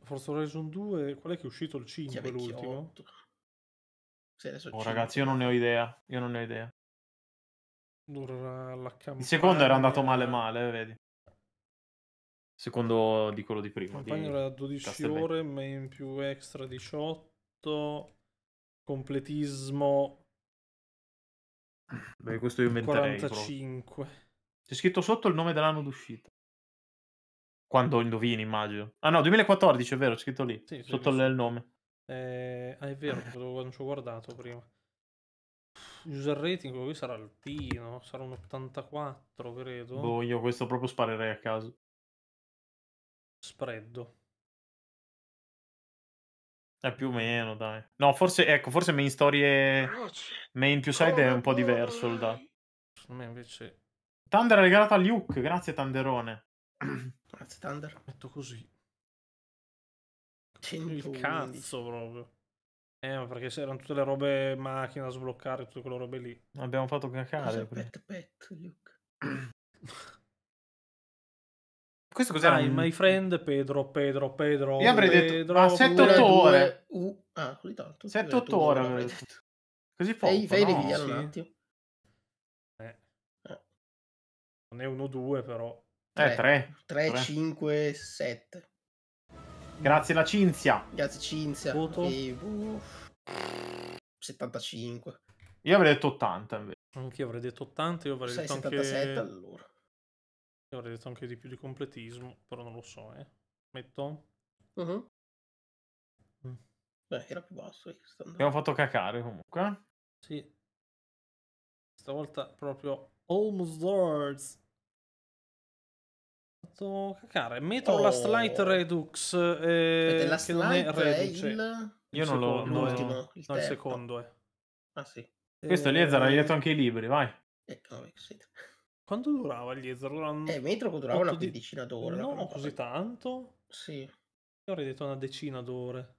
Forza Horizon 2, qual è che è uscito il 5 l'ultimo? Sì, oh, ragazzi, io non ne ho idea, io non ne ho idea. Durerà la campagna... Il secondo era eh, andato male eh. male, vedi. Secondo di quello di prima. La campagna di... era 12 ore, main più extra 18. Completismo Beh, questo io inventerei. 45. Però. C'è scritto sotto il nome dell'anno d'uscita. Quando indovini, immagino. Ah no, 2014, è vero, è scritto lì, sì, sì, sotto il nome. Eh, ah, è vero, (laughs) non ci ho guardato prima. User rating, quello qui sarà altino, sarà un 84, credo. Boh, io questo proprio sparerei a caso. Spread. Eh, più o meno, dai. No, forse, ecco, forse main storie... Main più side è un po' diverso il dato. Secondo me invece... Thunder ha regalato a Luke, grazie Thunderone. (clears throat) Grazie Thunder. Metto così. Il cazzo proprio. Eh, ma perché c'erano tutte le robe macchine da sbloccare, tutte quelle robe lì. Abbiamo fatto cacare. Pet pet, Luke. (clears throat) questo cos'era? Ah, My Friend, Pedro, Pedro, Pedro. Io avrei detto, ma ah, 7-8 ore. Uh, ah, così tanto. 7-8 ore avrei detto. Così poco. Fai, fai no, sì. un attimo. Eh. Eh. Non è 1-2 però. eh, 3. 3, 3. 5, 7. Grazie la Cinzia. Grazie Cinzia. Voto? E, uff, 75. Io avrei detto 80 invece. Anch'io avrei detto 80, io avrei detto 77 anche... allora. Io avrei detto anche di più di completismo, però non lo so, eh. Metto? Uh-huh. Mm. Beh, era più basso. Eh, Abbiamo fatto cacare comunque. Sì. Stavolta proprio Almost Lords. Fatto cacare. Metro oh. Last Light Redux. Eh, Aspetta, che non è Redux. È cioè, il... Io non lo... No, l'ultimo, il, no, il secondo, eh. Ah sì. Questo lì è Zara, hai letto anche i libri, vai. Economic, sì. Quanto durava gli Ezra? Durano... Eh, metro durava una quindicina d'ore. No, così tanto? Sì. Io avrei detto una decina d'ore.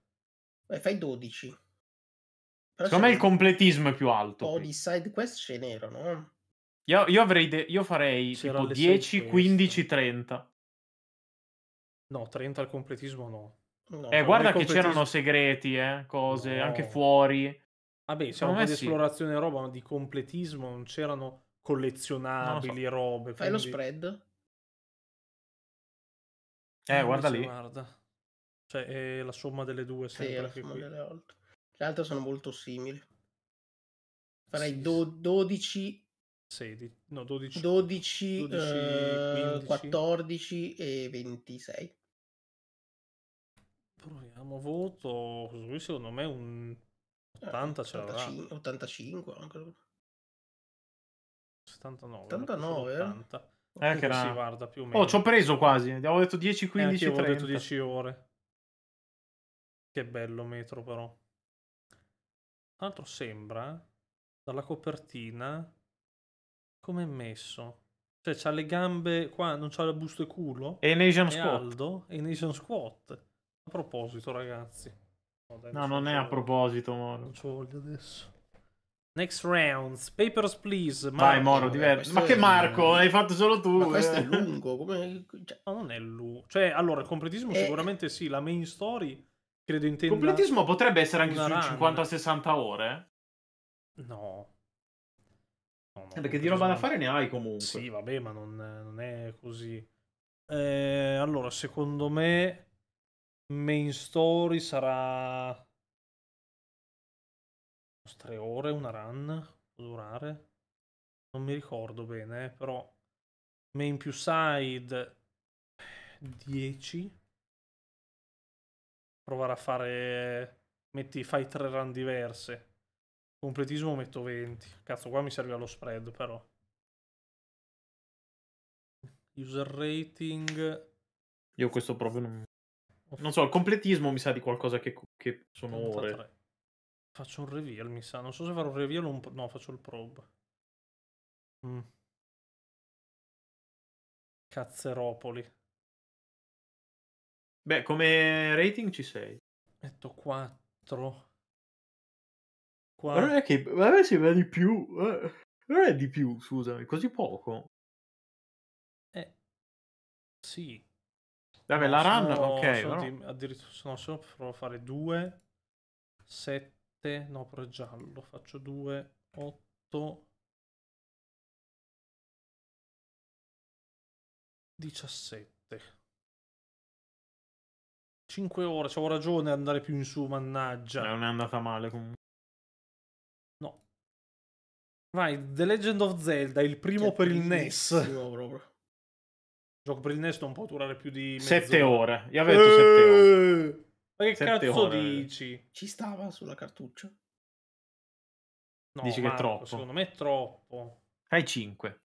Beh, fai 12. Però Secondo me il completismo è più alto. Oh, Un po' di side quest ce n'erano. Eh. Io, io, avrei de... io farei tipo 10, 15, 30. No, 30 al completismo no. no eh, guarda che completismo... c'erano segreti, eh, cose, no. anche fuori. Vabbè, ah, siamo di sì. esplorazione roba, ma di completismo non c'erano collezionabili, so. robe. Fai quindi... lo spread? Eh, eh guarda lì. Guarda. Cioè, è la somma delle due sempre. Sì, delle altre sono molto simili. Farei sì. do- 12 16, no, 12, 12, 12 eh, 14 e 26. Proviamo voto. Lui secondo me un 80 eh, 85, 85 anche. 79. 79? 80. Eh, eh che era... si guarda più o oh, meno. Oh, ci ho preso quasi. Abbiamo detto 10, 15, eh, avevo 30. detto 10 ore. Che bello metro però. Tra l'altro sembra, eh, dalla copertina, come è messo. Cioè, c'ha le gambe qua, non c'ha il busto e culo. E Nation Squat. Aldo, e Nation Squat. A proposito, ragazzi. no, dai, no non, non è a proposito, Moro. Non ci voglio adesso. Next round, Papers, please. Marco. Vai, Moro, diverso. Ma che Marco? hai fatto solo tu. Ma questo eh. è lungo. Come... No, cioè, non è lungo. Cioè, allora, il completismo, eh. sicuramente sì. La main story, credo intenda. Completismo potrebbe essere anche su 50-60 ore. No. no, no eh, perché di roba da fare ne hai comunque. Sì, vabbè, ma non, non è così. Eh, allora, secondo me, main story sarà tre ore una run può durare. Non mi ricordo bene, eh, però main più side 10. Provare a fare... Metti, fai tre run diverse. Completismo metto 20. Cazzo, qua mi serve allo spread però. User rating. Io questo proprio non... Non so, il completismo mi sa di qualcosa che, che sono 33. ore. Faccio un reveal, mi sa. Non so se farò un reveal o un... No, faccio il probe. Mm. Cazzeropoli. Beh, come rating ci sei. Metto 4. 4. Ma non è che... Ma non sembra di più. Eh. Non è di più, scusami. Così poco. Eh. Sì. Vabbè, no, la run, sono, ok. Sono però... di... Addirittura, no, solo provo a fare 2, 7 no però è giallo, faccio 2, 8, 17. 5 ore, c'avevo ragione andare più in su, mannaggia. Eh, non è andata male comunque. No. Vai, The Legend of Zelda, il primo per il NES. Proprio. Il gioco per il NES non può durare più di 7 ore, io avevo detto 7 ore. Eh! Ma che cazzo ore. dici? Ci stava sulla cartuccia? No, dici Marco, che è troppo? Secondo me è troppo. Fai 5.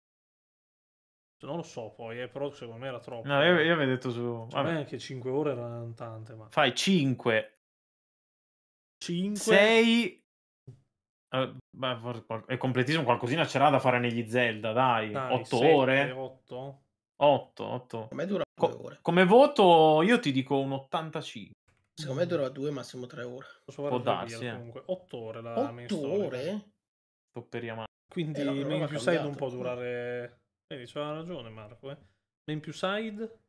Non lo so poi, eh, però secondo me era troppo. No, io, eh. io avevo detto su... Cioè, Vabbè. che 5 ore erano tante, ma... Fai 5. 5. 6... Uh, è completissimo, qualcosina c'era da fare negli Zelda, dai. dai 8 ore. 8? 8, 8. me dura Co- ore. Come voto io ti dico un 85. Secondo me dura due, massimo tre ore. Può darsi, eh. comunque. Otto ore la Otto mainstream. ore? Topperiamo. Quindi eh, main più side non può durare... Vedi, c'ha ragione Marco, eh. Main più side...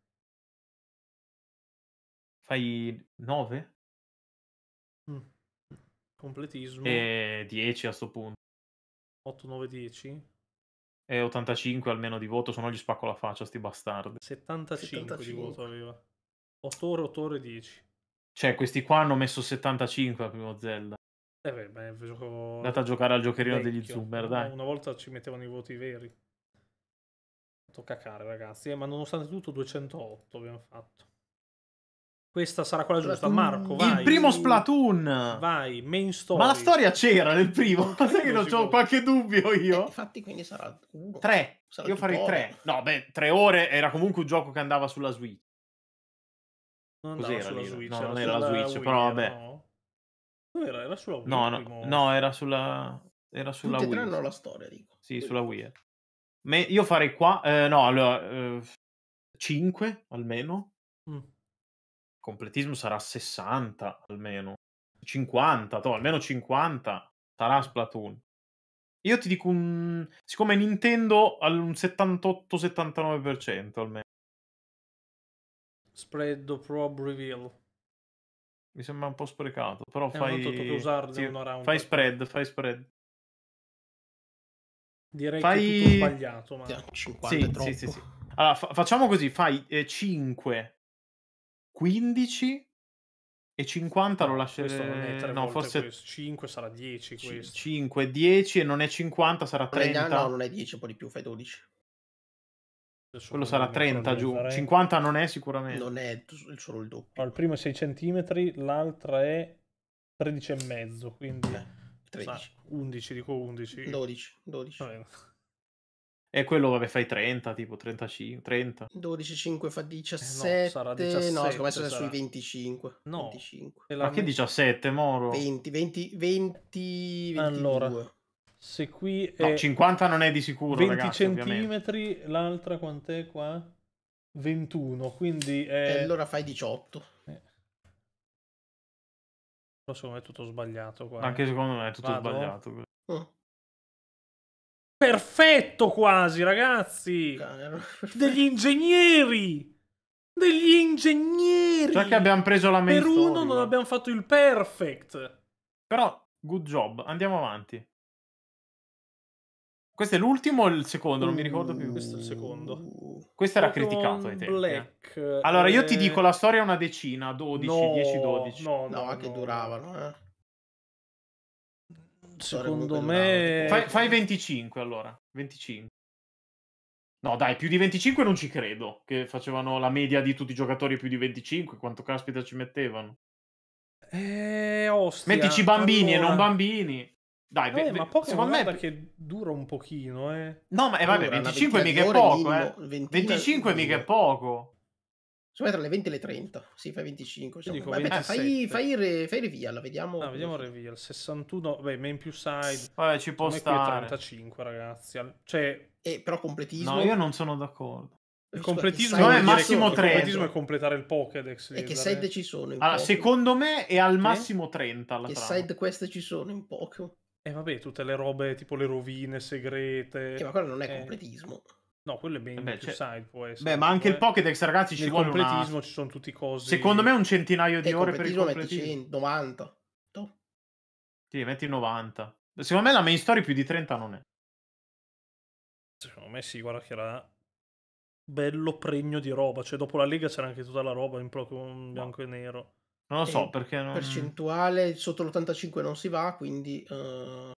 Fai 9? Mm. Completismo. E 10 a sto punto. 8, 9, 10? E 85 almeno di voto, se no gli spacco la faccia sti bastardi. 75, 75. di voto aveva. 8 ore, 8 ore, 10. Cioè, questi qua hanno messo 75 al primo Zelda. Eh beh, beh, gioco... Andate a giocare al giocherino degli Zoomer, dai. Una volta ci mettevano i voti veri. Tocca cacare, ragazzi. Eh, ma nonostante tutto 208 abbiamo fatto. Questa sarà quella giusta. Marco, vai. Il primo Splatoon! Vai, main story. Ma la storia c'era nel primo. Non Sai (laughs) che non ho qualche dubbio eh, io? Eh, infatti, quindi sarà... Uno. Tre. Sarà io farei ore. tre. No, beh, tre ore era comunque un gioco che andava sulla Switch. Non Cos'era sulla Switch, no, era non era la Switch, Wii, però vabbè. No? era, era sulla Wii. No, no, no era sulla era sulla Tutti Wii. Tutti la storia, dico. Sì, sulla Wii. Me, io farei qua, eh, no, allora, eh, 5 almeno. Mm. Completismo sarà 60 almeno. 50, to, almeno 50 sarà Splatoon. Io ti dico un... Siccome Nintendo ha un 78-79% almeno spread prob reveal. Mi sembra un po' sprecato, però eh, fai... Non sì, una round. Fai spread, fai spread. Direi fai... che è tutto sbagliato, ma... 50 sì, è troppo. Sì, sì, sì. Allora, fa- facciamo così, fai eh, 5, 15 e 50 lo lascerei... No, forse... Questo. 5 sarà 10 questo. 5, 10 e non è 50, sarà 30. No, non è 10, un po' di più, fai 12. Quello sarà 30 giù, farei. 50 non è sicuramente. Non è solo il doppio. No, il primo è 6 cm, l'altra è 13,5, quindi... Eh, 13. 11, dico 11. 12, 12. E quello, vabbè, fai 30, tipo 35, 30. 12, 5 fa 17. Eh no, sarà 17. No, secondo me sarà sui 25. No. 25. Ma che 17, Moro? 20, 20, 20, 22. Allora, se qui è... No, 50 non è di sicuro, 20 ragazzi, centimetri, ovviamente. l'altra quant'è qua? 21, quindi è... E allora fai 18. Eh. Però secondo me è tutto sbagliato qua. Anche eh. secondo me è tutto Vado. sbagliato. Oh. Perfetto quasi, ragazzi! Degli ingegneri! Degli ingegneri! Già che abbiamo preso la main Per uno non abbiamo fatto il perfect! Però, good job, andiamo avanti. Questo è l'ultimo o il secondo? Non mi ricordo più. Questo è il secondo. Questo era criticato ai tempi. Black, eh. Allora, io ti eh, dico, la storia è una decina, 12, no, 10, 12. No, no, no che no. duravano, eh. Secondo me... Fai, fai 25, allora. 25. No, dai, più di 25 non ci credo. Che facevano la media di tutti i giocatori più di 25. Quanto caspita ci mettevano? Eh, ostia. Mettici bambini allora... e non bambini. Dai, vabbè, ve, ma poco secondo me perché dura un pochino, eh. No, ma eh, vabbè, 25 mica è poco, eh. 25 mica è poco. Secondo tra le 20 e le 30. Sì, fai 25. Cioè, dico, vabbè, fai, fai, re, fai reveal, vediamo. No, ah, vediamo reveal. 61, beh, main più side. Vabbè, ci può stare. 35, ragazzi. Cioè... Eh, però completismo... No, io non sono d'accordo. Il completismo, no, è massimo 30. Il completismo è completare il Pokédex. E che side ci sono? allora, poco. secondo me è al massimo 30. Alla che trama. side quest ci sono in Pokémon? E eh, vabbè, tutte le robe tipo le rovine segrete. Che ma quello non è eh. completismo. No, quello è ben Beh, più cioè, side, può essere. Beh, ma anche il Pokédex, ragazzi, ci Nel vuole completismo una... ci sono tutti cose. Secondo me un centinaio di ore per il completismo. Metti 90. Tu? Sì, metti 90. Secondo me la main story più di 30 non è. Secondo me sì, guarda che era bello pregno di roba. Cioè, dopo la Lega c'era anche tutta la roba in Pokémon bianco no. e nero. Non lo so perché non... Percentuale sotto l'85 non si va, quindi... Uh...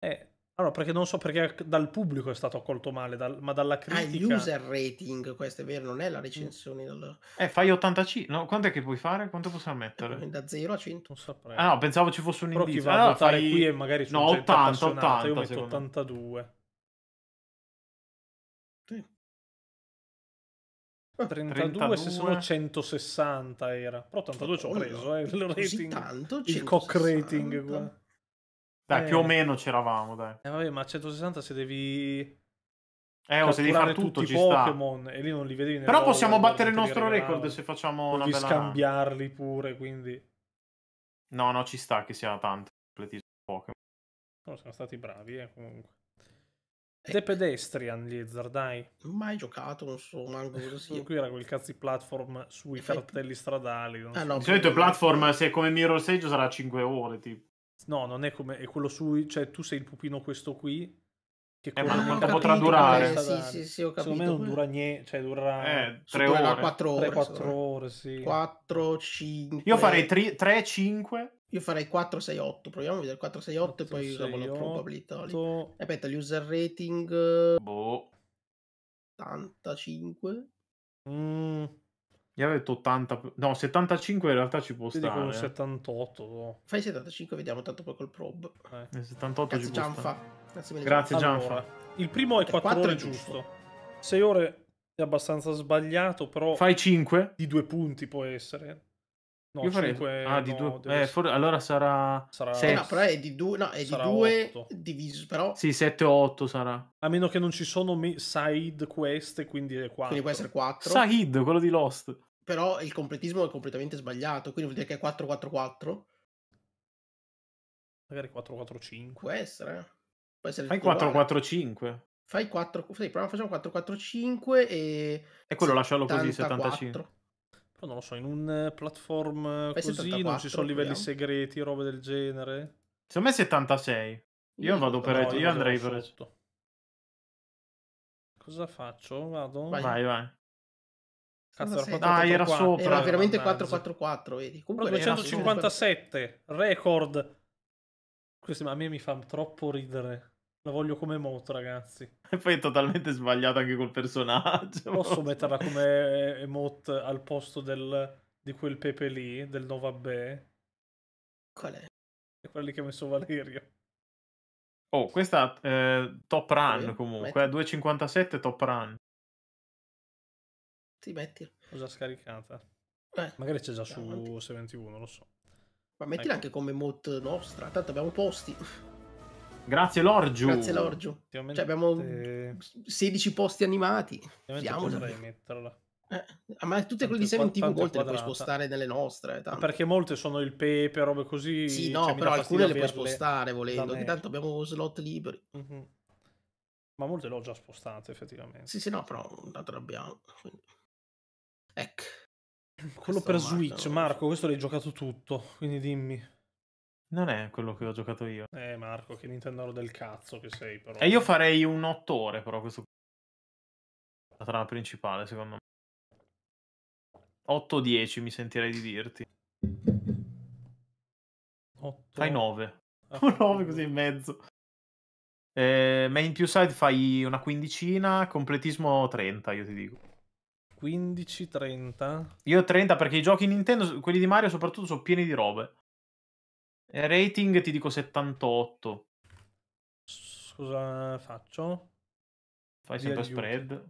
Eh, allora, perché non so perché dal pubblico è stato accolto male, dal, ma dalla ah, critica... Ah, user rating, questo è vero, non è la recensione. Dal... Eh, fai 85, no? Quanto è che puoi fare? Quanto possiamo eh, mettere? Da 0 a 100. Non saprei. Ah, no, pensavo ci fosse un Però indizio. Però ah, chi fai... qui e magari... No, 80, 80, 80, io metto 82. Me. 32, 32, se sono 160 era. Però 82 ci ho preso, eh, il rating. Tanto, il cock rating. Qua. Dai, eh. più o eh. meno c'eravamo, dai. Eh vabbè, ma 160 se devi... Eh, se devi fare tutto, ci Pokemon, sta. E lì non li vedi Però possiamo battere il nostro record se facciamo Puoi una bella... scambiarli pure, quindi... No, no, ci sta che sia tanto. Pokémon. No, siamo stati bravi, eh, comunque. The Pedestrian Lizard, dai. Mai giocato, non so, manco cosa sia. Qui era quel cazzo di platform sui cartelli stradali. Ah, so. no, di solito platform, se è come Mirror Sage, sarà 5 ore, tipo. No, non è come... è quello sui... cioè tu sei il pupino questo qui, che eh, ma quanto capito, potrà durare? Eh, sì, sì, sì, ho capito. Secondo me non dura niente, cioè dura eh, 3 ore. 4 ore. 3, 4 ore, sì. 4, 5. Io farei 3, 3 5. Io farei 4, 6, 8. Proviamo a vedere 4, 6, 8 4, e poi 6, usiamo 8. la probabilità. Lì. Aspetta, user rating... Boh. 85. Mm. Io avevo detto 80, no 75 in realtà ci può Ti stare. Dico 78. Fai 75, vediamo tanto poi col prob. Eh. 78 eh, Cazzo, ci può stare. Grazie mille. Grazie Gianfa. Allora, il primo è 4, ore è giusto. 6 ore è abbastanza sbagliato, però... Fai 5? Di 2 punti può essere. No, Io farei... 5... Ah, di no, due... Eh, for... Allora sarà... sarà... Eh, no, però è di 2... No, è di due diviso, però... Sì, 7 o 8 sarà. A meno che non ci sono me... side quest, quindi è 4. Quindi può essere 4. Side, quello di Lost. Però il completismo è completamente sbagliato, quindi vuol dire che è 4-4-4. Magari 4-4-5. Può essere, Può essere Fai 4-4-5. Eh. Fai 4, sì, proviamo, facciamo 4-4-5 e... E quello lascialo così, 75. Però non lo so, in un eh, platform eh, Fai così 74, non ci sono livelli vediamo. segreti, robe del genere. Secondo me 76. Io no, vado per... No, ecco, io, andrei per... Sotto. Cosa faccio? Vado? Vai, vai. vai. Cazzo, era 4, ah, 4, era sopra. Era veramente 444, vedi. Comunque 257, record questo a me mi fa troppo ridere. La voglio come moto, ragazzi. E (laughs) poi è totalmente sbagliato anche col personaggio. Posso metterla (laughs) come eh, emote al posto del, di quel pepe lì, del Novabè? Qual è? È quelli che ha messo Valerio. Oh, questa eh, top run comunque, eh, 2.57 top run. Ti metti. Cosa scaricata? Eh. Magari c'è già Andiamo su avanti. 71, lo so. Ma mettila ecco. anche come mod nostra, tanto abbiamo posti. Grazie Lorgiu. Grazie Lorgiu. Ultimamente... Cioè, abbiamo 16 posti animati. Potrei metterla. Eh, ma tutte quelle di Seven TV molte le puoi spostare nelle nostre. Eh, Perché molte sono il pepe, robe così. Sì, cioè no, cioè, però alcune le puoi spostare volendo. Che tanto abbiamo slot liberi. Mm-hmm. Ma molte le ho già spostate effettivamente. Sì, sì, no, però tanto le abbiamo. Ecco. Quello per Switch, Marco, Marco, questo l'hai giocato tutto, quindi dimmi. Non è quello che ho giocato io. Eh, Marco, che Nintendo del cazzo che sei, però. E io farei un 8 ore, però, questo. La trama principale, secondo me. 8-10 mi sentirei di dirti. 8... Fai 9. Ah, 9 (laughs) così in mezzo. Eh, main più side fai una quindicina, completismo 30, io ti dico. 15-30. Io 30 perché i giochi Nintendo, quelli di Mario soprattutto, sono pieni di robe. E rating ti dico 78. Scusa, faccio? Fai sempre spread.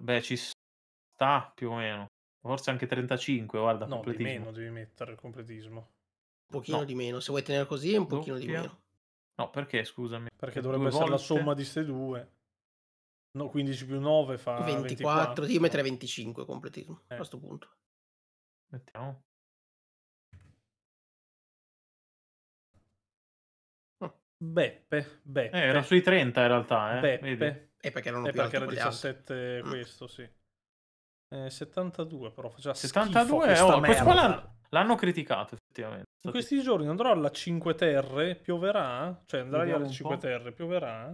Beh, ci sta più o meno. Forse anche 35, guarda. No, di meno devi mettere il completismo. Un pochino no. di meno. Se vuoi tenere così, un pochino Doppia. di meno. No, perché scusami? Perché dovrebbe essere volte. la somma di queste due. No, 15 più 9 fa 24, 24. io metterei 25 completismo eh. a questo eh. punto. Mettiamo. Ah. Beppe, Beppe. Eh, era sui 30 in realtà, eh. Beppe. E eh, perché erano eh, più perché era 17 altri. Mm. questo, sì. Eh, 72 però faceva 72 schifo, oh, l'hanno, l'hanno criticato effettivamente. In questi giorni andrò alla 5 Terre, pioverà? Cioè andrai alle 5 Terre, pioverà?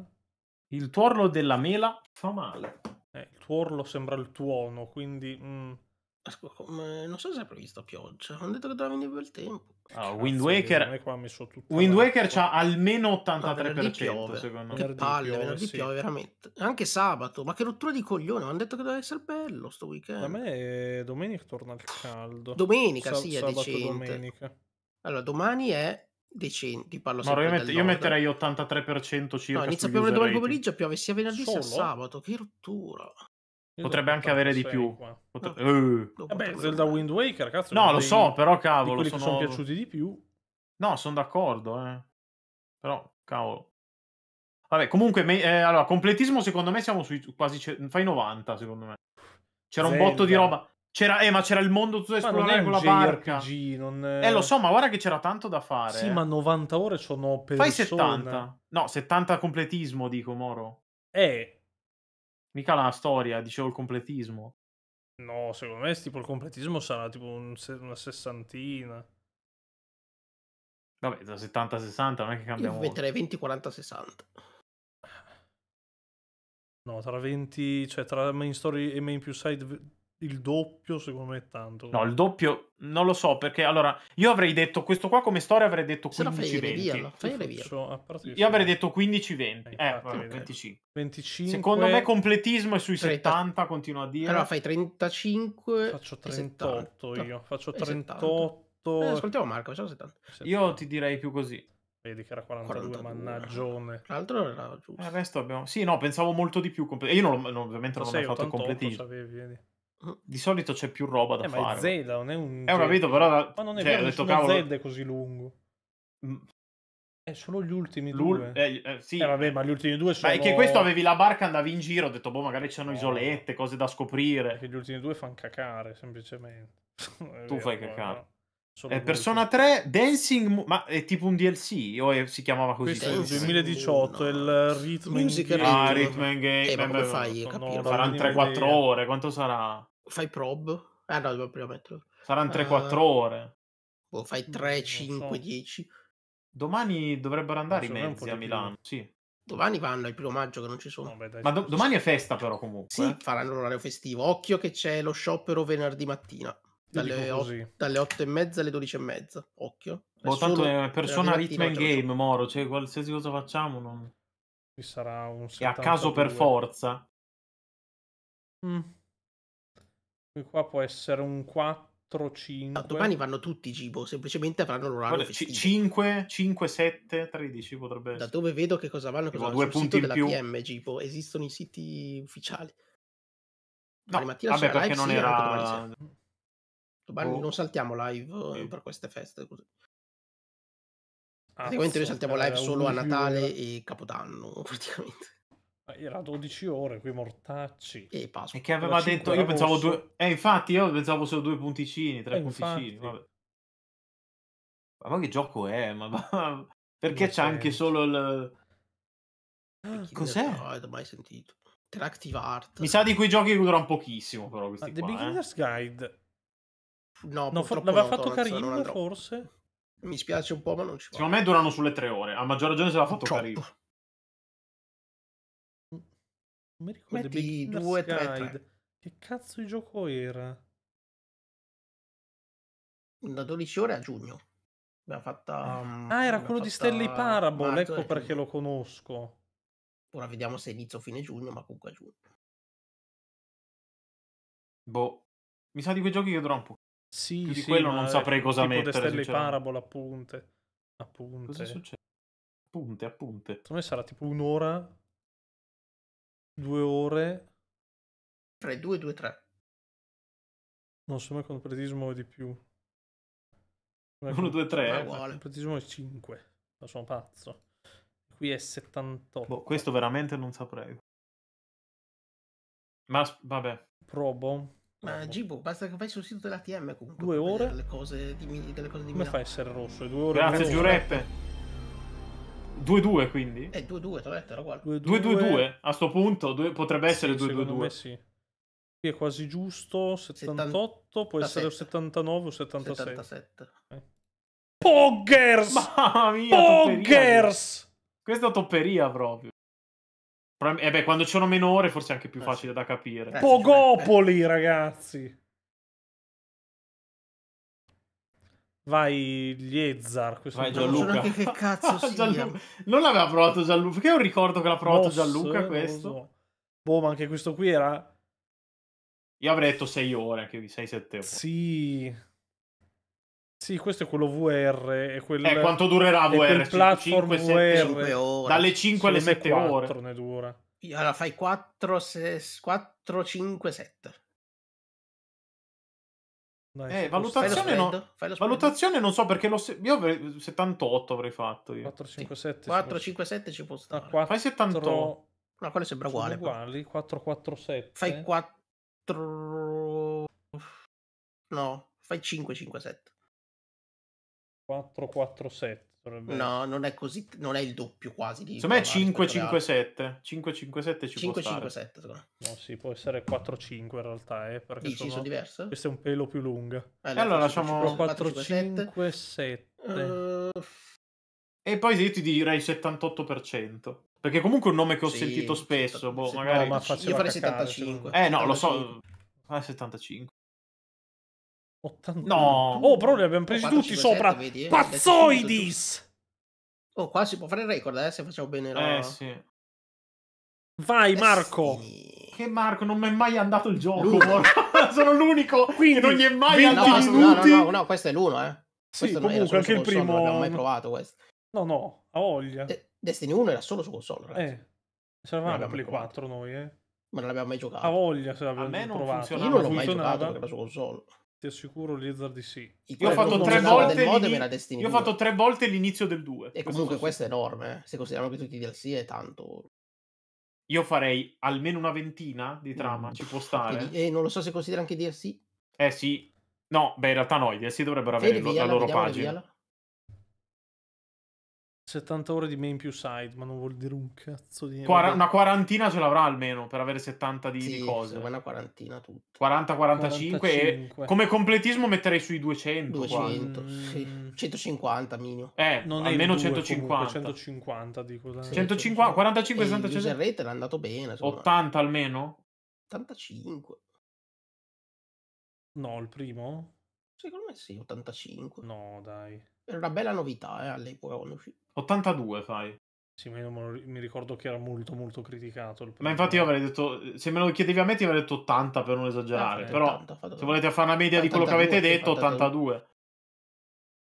Il tuorlo della mela fa male. Eh, il tuorlo sembra il tuono, quindi... Mm. Come... Non so se è previsto pioggia. Hanno detto che doveva venire bel tempo. Ah, Wind Waker, Wind Waker c'ha almeno 83% no, secondo me. Che palle, piove, venerdì sì. piove veramente. Anche sabato, ma che rottura di coglione, hanno detto che doveva essere bello sto weekend. A me è... Eh, domenica torna il caldo. Domenica, Sa- sì, è sabato, decente. Domenica. Allora, domani è decenti. Parlo no, io, met- io, metterei 83% circa. No, inizia a piovere domani pomeriggio, piove sia venerdì Solo? sia sabato. Che rottura! Potrebbe anche avere di più. Potrebbe... No. Eh. Vabbè, Zelda Wind Waker, cazzo. No, lo dei... so, però cavolo. Sono... sono piaciuti di più. No, sono d'accordo, eh. Però, cavolo. Vabbè, comunque, me... eh, allora, completismo secondo me siamo sui quasi... Fai 90, secondo me. C'era Zelda. un botto di roba. C'era, eh, ma c'era il mondo tutto esplorare con la barca. È... Eh, lo so, ma guarda che c'era tanto da fare. Sì, eh. ma 90 ore sono per Fai 70. No, 70 completismo, dico, Moro. Eh. Mica la storia, dicevo il completismo. No, secondo me tipo il completismo sarà tipo un, una sessantina. Vabbè, da 70 a 60 non è che cambia Io molto. metterei 20, 40, 60. No, tra 20, cioè tra main story e main più side il doppio secondo me è tanto. No, il doppio non lo so perché allora io avrei detto questo qua come storia avrei detto 15-20. Io avrei detto 15-20. Eh, eh vabbè, 25. 25. Secondo me completismo è sui 30. 70, continuo a dire. Allora fai 35. Faccio 38 io, faccio 38. Eh, ascoltiamo Marco, facciamo 70. 70. Io ti direi più così. Vedi che era 42, 42. mannaggione. L'altro era giusto. Eh, il resto abbiamo... Sì, no, pensavo molto di più. Compl- io non, non, ovviamente non ho mai fatto completismo. Sapevi, vedi. Ah. Di solito c'è più roba da eh, fare. Ma è Zelda, non è un. È un capito, però. Ma non è cioè, vero, detto, cavolo... Zelda è così lungo. Mm. È solo gli ultimi L'ul... due. Eh, eh, sì. eh, vabbè, ma gli ultimi due sono. Ma è che questo avevi la barca, andavi in giro, ho detto, boh, magari c'erano isolette, cose da scoprire. Perché gli ultimi due fanno cacare, semplicemente. (laughs) tu vero, fai cacare. No. Eh, Persona 3 Dancing, ma è tipo un DLC o è, si chiamava così? Questo è il 2018, no. il Rhythm and Game. Ah, Rhythm and Game. Eh, ma come fai? No, Saranno 3-4 ore, quanto sarà? Fai prob? Ah no, devo prima metterlo. Saranno 3-4 uh, eh, ore. Boh, fai 3, 5, so. 10. Domani dovrebbero andare i mezzi a Milano, più. sì. Domani vanno il primo maggio che non ci sono. No, beh, dai, ma do- domani è festa però comunque. Sì, eh. faranno l'orario festivo. Occhio che c'è lo sciopero venerdì mattina. Dalle, o- dalle 8 e mezza alle 12 e mezza, occhio. Boh, è tanto è persona ritmo in game, facciamo. Moro, cioè qualsiasi cosa facciamo non... Ci sarà un 72. a caso per forza. Mm. Qui qua può essere un 4, 5... Ah, domani vanno tutti cibo, semplicemente avranno l'orario Guarda, c- 5, 5, 7, 13 potrebbe essere. Da dove vedo che cosa vanno, cosa vanno. Due punti in della più. PM, Gibo, esistono i siti ufficiali. No, vabbè, perché non era... Ecco, oh. non saltiamo live eh. per queste feste. Così. Ah, praticamente noi saltiamo live solo a Natale ore. e Capodanno, (laughs) praticamente. Era 12 ore, quei mortacci. E Pasqua. E che aveva detto, io pensavo rosso. due... Eh, infatti io pensavo solo due punticini, tre eh, punticini. Infatti... Ma, che gioco è? Ma, (laughs) Perché c'è anche solo il... Cos'è? No, non l'ho mai sentito. Interactive Art. Mi sa di quei giochi che durano pochissimo, però. Questi ah, qua, The eh. Beginner's eh. Guide No, no for- l'aveva no, fatto Karim forse? Mi spiace un po', ma non ci vado. Secondo me durano sulle tre ore, a maggior ragione se l'ha fatto Troppo. Karim. Non mi ricordo di 2 3, 3 Che cazzo di gioco era? Da 12 ore a giugno. L'abbiamo fatta eh. mm, Ah, era quello di Stanley Parable, Marzo ecco perché giugno. lo conosco. Ora vediamo se inizio o fine giugno, ma comunque giugno. Boh, mi sa di quei giochi che durano un po'. Sì, Più di sì, quello non saprei cosa tipo mettere. Tipo stelle parabola, appunte. Appunte. Cosa succede? Punte, appunte. Secondo me sarà tipo un'ora, due ore. Tre, due, due, tre. Non so, ma con il pretismo è di più. Uno, 1, 2, 3. Il pretismo è 5. Ma sono pazzo. Qui è 78. Boh, questo veramente non saprei. Ma vabbè. Probo. Ma Gibo, basta che fai sul sito dell'ATM comunque. Due ore? Delle cose di, delle cose di Come fa a essere rosso? Due ore Grazie, rosso. Giureppe. 2-2 quindi? Eh, 2-2, te era uguale. 2-2-2, a sto punto due... potrebbe essere 2-2-2. Sì, sì. Qui è quasi giusto, 78, 70... può ah, essere 79 o 76. 77. Eh. Poggers! Mamma mia, Poggers! Topperia. Questa è topperia proprio. E eh beh, quando sono meno ore forse è anche più eh facile da capire. Eh, Pogopoli, eh ragazzi! Vai Liezzar, questo Vai Gianluca. Che, che cazzo (laughs) Gianluca. Non l'aveva provato Gianluca, perché non ricordo che l'ha provato Boss, Gianluca questo. So. Boh, ma anche questo qui era... Io avrei detto 6 ore, anche 6-7 ore. Sì. Sì, questo è quello VR. È quel, eh, quanto durerà VR? platform 5, 7, VR. 5 ore. Dalle 5 alle 7 ore. ne dura. Allora fai 4, 6, 4 5, 7. Dai, eh, valutazione, spread, no, valutazione non so perché lo io avrei 78 avrei fatto io. 4 5 7 sì. 4 5 7 ci può stare. No, 4, fai 78. No, quello sembra uguale. Uguali, 4 4 7. Fai 4 No, fai 5 5 7. 447 Dovrebbe... No, non è così, non è il doppio quasi. Di secondo me è 557, 557 7 5 5 ci 5, 5 557 secondo me. No, sì, può essere 4-5 in realtà, eh, perché Dici, sono... sono diverse? Questa è un pelo più lunga. Eh, allora, allora facciamo 4 E poi io ti direi 78%. Perché comunque è un nome che ho sì, sentito spesso. 70, boh, magari... No, ma io farei 75. Eh no, 75. lo so. Ah, eh, 75. 80. No! Oh, però li abbiamo oh, presi oh, tutti 5, sopra. 7, vedi? Pazzoidis! Oh, qua si può fare il record, eh, se facciamo bene la... Eh, sì. Vai, eh, Marco! sì. Che Marco, non mi è mai andato il gioco. (laughs) Sono l'unico Quindi, non gli è mai andato. No, no, no, no, questo è l'uno, eh. Sì, questo comunque, anche il primo... Non l'abbiamo mai provato, questo. No, no, a voglia. De- Destiny 1 era solo su console, ragazzi. Eh, ce l'avevamo Play 4 noi, eh. Ma non l'abbiamo mai giocato. A voglia se l'abbiamo provato. Funzionava. Io non l'ho mai funzionava. giocato perché era su console ti assicuro Lizard di sì. Io ho, fatto tre volte Io ho fatto tre volte l'inizio del 2. E comunque questo, è enorme, eh. se consideriamo che tutti i DLC è tanto. Io farei almeno una ventina di trama, mm. ci può stare. E eh, non lo so se considera anche DLC. Eh sì. No, beh in realtà no, i DLC dovrebbero avere Fede, la loro pagina. Viala. 70 ore di main più side, ma non vuol dire un cazzo di... Quara- una quarantina ce l'avrà almeno per avere 70 di, sì, di cose. una quarantina tutto. 40-45 come completismo metterei sui 200. 200, mm. sì. 150 minimo. Eh, non almeno 150. Comunque, 150 dico. Dai. Sì, 150, 45, 60, 60. Il era andato bene. 80 almeno? 85. No, il primo? Secondo me sì, 85. No, dai. Era una bella novità eh, all'epoca quando uscì. 82 fai. Sì, ma io mi ricordo che era molto molto criticato. ma infatti io avrei detto, eh, se me lo chiedevi a me ti avrei detto 80 per non esagerare, eh, però 80, se volete fare una media 82, di quello che avete detto, 82. 82.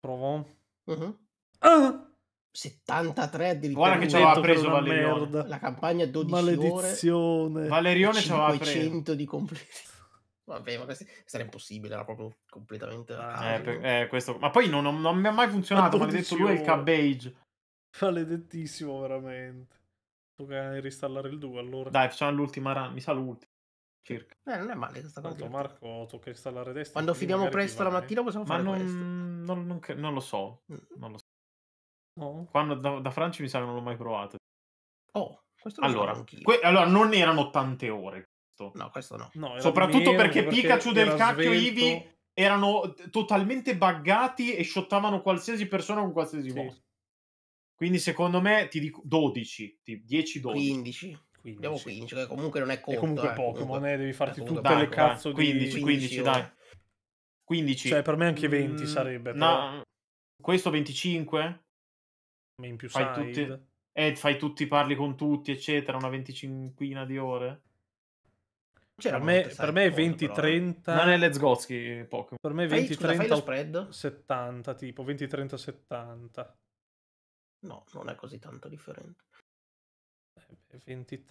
Provo. Uh-huh. Ah! 73 addirittura. Guarda che ci aveva preso Valerione. Merda. La campagna 12 Maledizione. ore. Valerione ci aveva preso. 500 di completo. Vabbè, ma questa, era impossibile, era proprio completamente... Ah, eh, per, eh, questo... Ma poi non, non, non, mi ha mai funzionato, maledetto lui è il cabbage. Maledettissimo, veramente. Tocca ristallare il 2 allora. Dai, facciamo l'ultima run, mi sa l'ultima. Circa. Eh, non è male questa cosa. Tanto Marco tocca installare destra. Quando finiamo presto la mattina possiamo Ma fare non, non, non, non, lo so. Mm. Non lo so. No. Quando, da, da Franci mi sa che non l'ho mai provato. Oh, questo lo allora, so que- allora, non erano tante ore questo. No, questo no. no Soprattutto meno, perché, perché, Pikachu del cacchio svelto. Eevee erano totalmente buggati e shottavano qualsiasi persona con qualsiasi sì. Voce. Quindi secondo me ti dico 12, 10-12. 15. 15. Abbiamo 15, che comunque non è corto. E comunque eh, Pokémon, comunque... eh, devi farti tutte banco, le cazzo eh. 15, di... 15, 15 dai. 15. Cioè, per me anche 20 mm, sarebbe. Però... No, questo 25? Ma in più fai side. tutti... Eh, fai tutti, parli con tutti, eccetera, una venticinquina di ore? C'era per me, per me 20-30. Non è eh. let's Lezgotsky poco Per me è 20-30 spread 70, tipo 20-30 70. No, non è così tanto differente. 20-30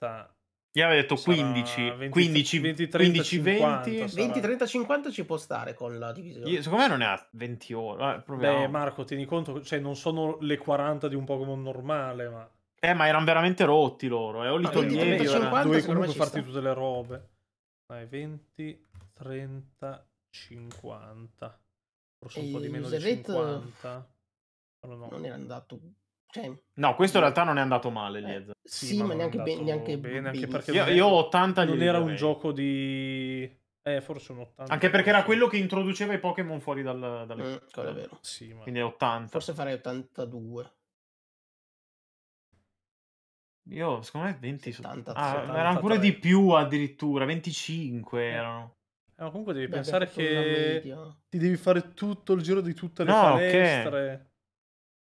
eh, io avevo detto 15, 20, 15, 20, 30, 15, 20, 50, 20, 30, 50 ci può stare con la divisione. Io, secondo me non è a 20 ore. Vabbè, Beh, Marco, tieni conto, cioè non sono le 40 di un Pokémon normale, ma eh, ma erano veramente rotti loro. E eh. o li toglievi. Dovevi comunque farti tutte le robe. Dai, 20, 30, 50. Forse un e po' di meno di 50. No. Non è andato. Cioè... no, questo in realtà non è andato male. Eh, sì, sì, ma, ma neanche, be- neanche bene. Anche perché io, io ho 80 Non era un gioco di. Eh, forse un 80. Anche perché era quello che introduceva i Pokémon fuori dal, dalle. Mm, quello è vero. Sì, ma... Quindi è 80. Forse farei 82. Io, secondo me 20 70, so... ah, 70, erano pure di più addirittura, 25 eh. erano. No, eh, comunque devi Beh, pensare che ti devi fare tutto il giro di tutte le no, palestre.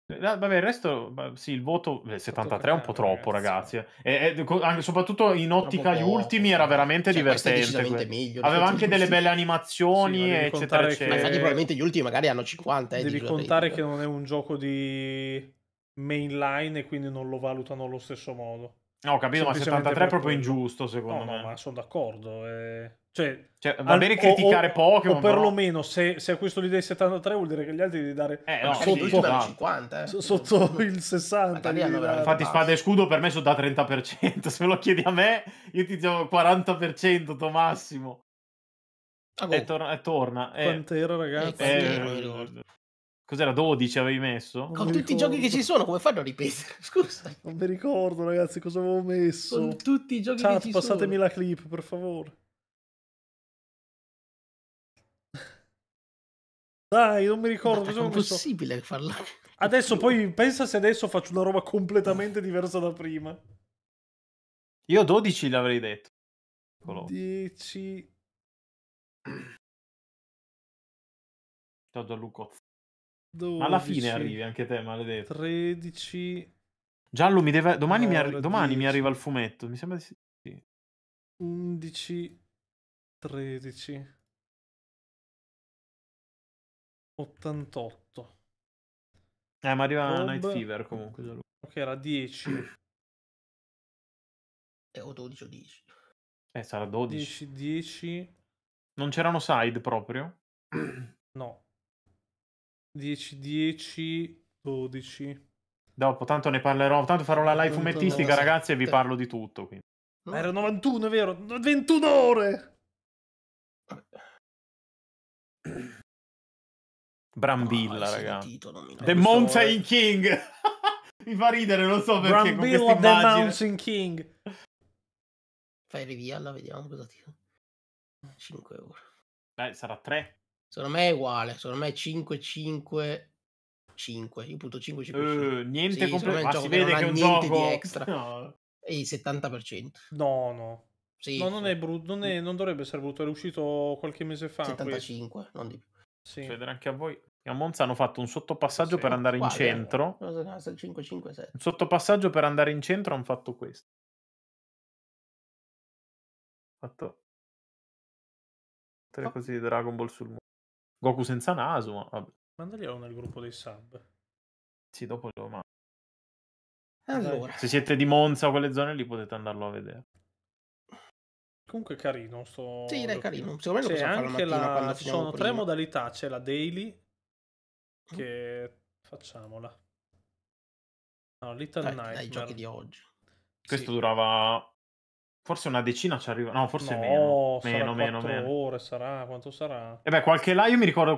Che... Vabbè, il resto, sì, il voto 73 è un po' troppo, ragazzi. Eh. E, e, soprattutto in ottica agli ultimi era veramente cioè, divertente. Meglio, Aveva anche delle (laughs) belle animazioni, sì, eccetera, eccetera. Che... Ma infatti, probabilmente gli ultimi magari hanno 50. Eh, devi contare che non è un gioco di mainline e quindi non lo valutano allo stesso modo. No, capito, ma 73 è proprio quello. ingiusto secondo no, me. No, ma sono d'accordo. Eh... Cioè, cioè, va bene criticare o, Pokémon. O perlomeno però... se, se a questo gli 73 vuol dire che gli altri devi dare eh, no, eh. sotto, sotto, 50, eh. sotto il 60. Infatti spada e scudo per me sono da 30%. (laughs) Se me lo chiedi a me io ti dico 40% to massimo. Ah, boh. e, torna, e torna. Eh. Quant'era ragazzi? Eh, Cos'era 12 avevi messo? Con tutti ricordo. i giochi che ci sono, come fanno a ripetere? (laughs) Scusa. Non mi ricordo, ragazzi, cosa avevo messo. Con tutti i giochi Chat, che ci sono passatemi la clip, per favore. (laughs) Dai, non mi ricordo. Ma è impossibile farla. Adesso (laughs) poi pensa se adesso faccio una roba completamente diversa da prima. Io 12 l'avrei detto. 10 Ciao Gianluco 12, Alla fine arrivi anche te, maledetto. 13. Giallo mi deve. Domani, mi, arri... domani mi, arriva il fumetto. Mi sembra di sì. 11. 13. 88. Eh, ma arriva Bob... Night Fever comunque. Giallo. Ok, era 10. Eh, o 12 o 10. Eh, sarà 12. 10, 10. Non c'erano side proprio? No. 10, 10, 12. Dopo, tanto ne parlerò. Tanto farò la live fumettistica, ragazzi, e vi parlo di tutto. Quindi. No? Era 91, è vero? 21 ore! Brambilla, no, ragazzi. The Mountain King! (laughs) mi fa ridere, non so perché. Brambilla The Mountain King. Fai rivialla, vediamo cosa ti 5 ore. Beh, sarà 3. Secondo me è uguale, secondo me 5-5 5, io punto 5, 5, 5. Uh, niente sì, completamente, ah, si vede che, che è un niente gioco... di extra. (laughs) No. E il 70%. No, no. Sì, no, non, sì. è brutto, non, è, non dovrebbe essere brutto, è uscito qualche mese fa. 75, questo. non di più. Sì. Vedere anche a voi. E a Monza hanno fatto un sottopassaggio sì, per andare in centro. 5, 5, 7. Un sottopassaggio per andare in centro hanno fatto questo. Fatto. Oh. Così Dragon Ball sul muro. Goku senza naso, ma vabbè. Mandaglielo nel gruppo dei sub. Sì, dopo lo mando. Allora. Se siete di Monza o quelle zone lì potete andarlo a vedere. Comunque è carino sto... Sì, è carino. Secondo me lo anche la... Ci sono tre modalità. C'è la daily, mm. che... Mm. Facciamola. No, Little Dai, Nightmare. Dai, giochi di oggi. Questo sì. durava Forse una decina ci arriva, no, forse no, meno. Meno, meno, meno. ore sarà, quanto sarà? E eh beh, qualche live, io mi ricordo,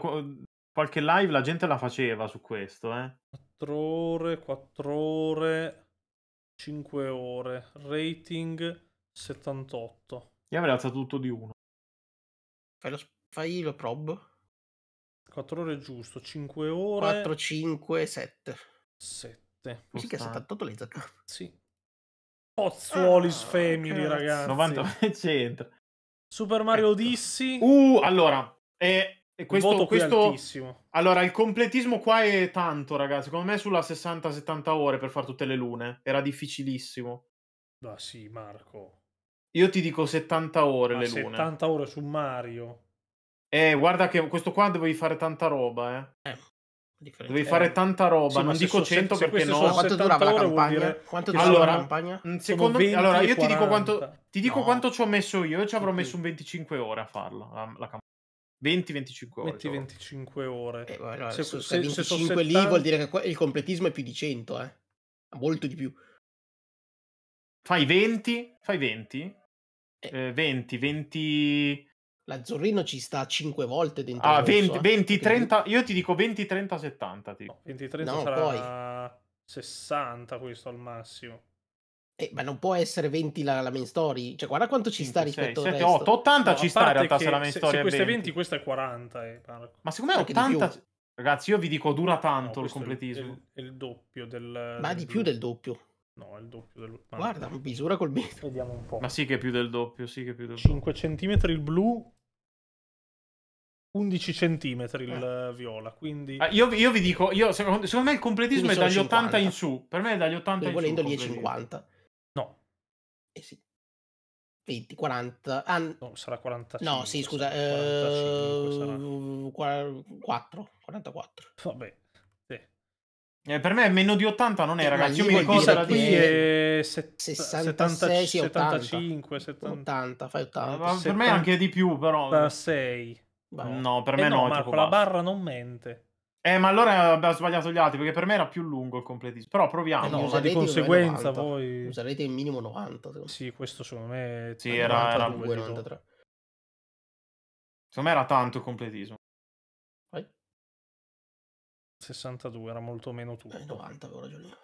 qualche live la gente la faceva su questo, eh. 4 ore, 4 ore, 5 ore, rating 78. Io avrei alzato tutto di uno. Fai lo, fai lo prob. 4 ore giusto, 5 ore. 4, 5, 7. 7. Sì, che 78 l'hai azzeccato. Sì. Pozzuoli ah, Family, ragazzi. 90 (laughs) c'entra. Super Mario ecco. Odyssey. Uh, allora, è questo, questo allora il completismo qua è tanto, ragazzi. Secondo me sulla 60-70 ore per fare tutte le lune era difficilissimo. Ma sì, Marco. Io ti dico 70 ore Ma le 70 lune. 70 ore su Mario. Eh, guarda che questo qua dovevi fare tanta roba, eh. eh. Devi fare tanta roba, sì, non dico 100 se, perché se no. Quanto dura la campagna? Dire... Quanto dura allora, la campagna? Mm, secondo me, allora io ti dico, quanto, ti dico no. quanto ci ho messo io. Io ci avrò okay. messo un 25 ore a farla. La, la campagna. 20-25 ore. Metti 25 ore. Eh, allora, se, se, se 25 se 70... lì vuol dire che il completismo è più di 100, eh. Molto di più. Fai 20, fai 20. Eh. 20, eh, 20, L'azzurrino ci sta 5 volte dentro. Ah, 20-30. Eh. Io ti dico 20-30-70. Tipo. 20-30 no, sarà poi. 60 questo al massimo. Eh, ma non può essere 20 la, la main story. Cioè, guarda quanto ci 5, sta 6, rispetto 7, 8, 80 no, ci sta in realtà se la main se, story se è 20. queste 20, questa è 40. Eh, ma secondo me 80... Ragazzi, io vi dico, dura tanto no, il completismo. È il, è il, doppio del... Ma del di più del doppio. No, è il doppio del... Ma Guarda, misura col metro. Vediamo un po'. Ma sì che è più del doppio, sì che è più del 5 doppio. cm il blu, 11 cm il eh. viola, quindi... Ah, io, io, vi dico, io, secondo, secondo, me il completismo è dagli 50. 80 in su, per me è dagli 80 quindi in volendo su. Volendo lì 50. No. Eh sì. 20, 40... Ah, no, sarà 45. No, sì, scusa, 45, eh, sarà... 4, 44. Vabbè. Eh, per me è meno di 80 non è, eh, ragazzi. Io mi ricordo la qui è 76, 75, 70, 80, fai 80. Ma per 70, me anche di più, però. 76. No, no eh. per eh me no, no Marco, la barra non mente. Eh, ma allora abbiamo sbagliato gli altri, perché per me era più lungo il completismo. Però proviamo. Eh no, ma di conseguenza voi... Userete il minimo 90. Sì, questo secondo me... Sì, era, 92, era 93. Secondo me era tanto il completismo. Vai. 62, era molto meno tu. Eh, 90 avevo ragione.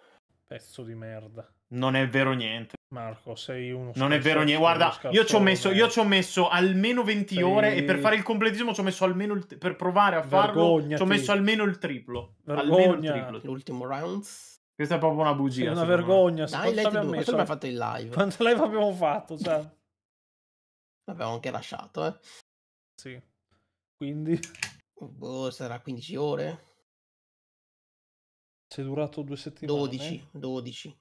Pezzo di merda. Non è vero niente. Marco, sei uno. Non è vero niente. Guarda, io ci ho messo, io ci ho messo almeno 20 sei... ore e per fare il completismo ci ho messo almeno il, per provare a farlo, ci ho messo almeno il triplo. Vergogna. Almeno il triplo. L'ultimo round. Questa è proprio una bugia. È una vergogna. Me. Dai, lei abbiamo messo? (laughs) Quanto fatto il live? Quanto live abbiamo fatto? Cioè... L'abbiamo (laughs) anche lasciato, eh. Sì. Quindi... Boh, sarà 15 ore? Si è durato due settimane. 12, 12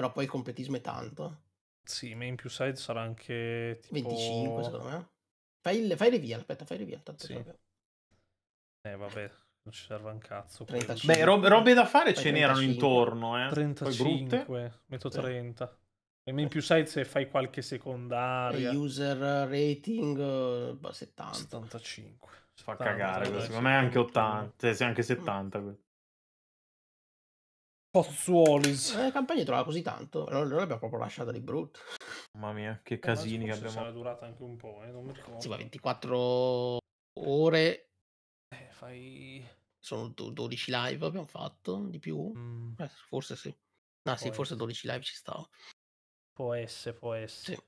però poi il completismo è tanto. Sì, main più side sarà anche tipo... 25 secondo me. Fai, il, fai reveal, aspetta, fai reveal. Tanto sì. Eh vabbè, non ci serve un cazzo. 35. Beh, robe, robe, da fare fai ce n'erano intorno, eh. 35, metto 30. E main eh. più side se fai qualche secondaria. User rating 70. Boh, 75. Fa 70, cagare, secondo me anche 80, eh, anche 70. Mm. Pozzuolis. La campagna durava così tanto, noi l'abbiamo proprio lasciata di brutto. Mamma mia, che casini che abbiamo. Sarà durata anche un po', eh, non mi ricordo. Sì, ma 24 ore. Eh, fai... Sono 12 live abbiamo fatto, di più. Mm. Eh, forse sì. No, può sì, essere. forse 12 live ci stavo. Può essere, può essere. Sì.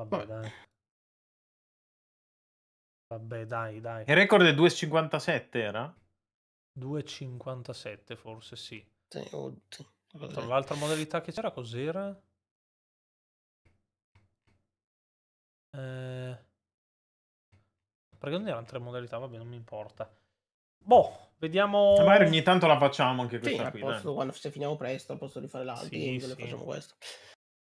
Vabbè, Vabbè. dai. Vabbè, dai, dai. Il record è 2,57 era? 2,57 forse sì. 7, 8. Vabbè. L'altra modalità che c'era cos'era? Eh... Perché non erano tre modalità, vabbè, non mi importa. Boh, vediamo. Eh, magari ogni tanto la facciamo anche questa sì, qui. Posto, quando, se finiamo presto, posso rifare di sì, sì. facciamo questo.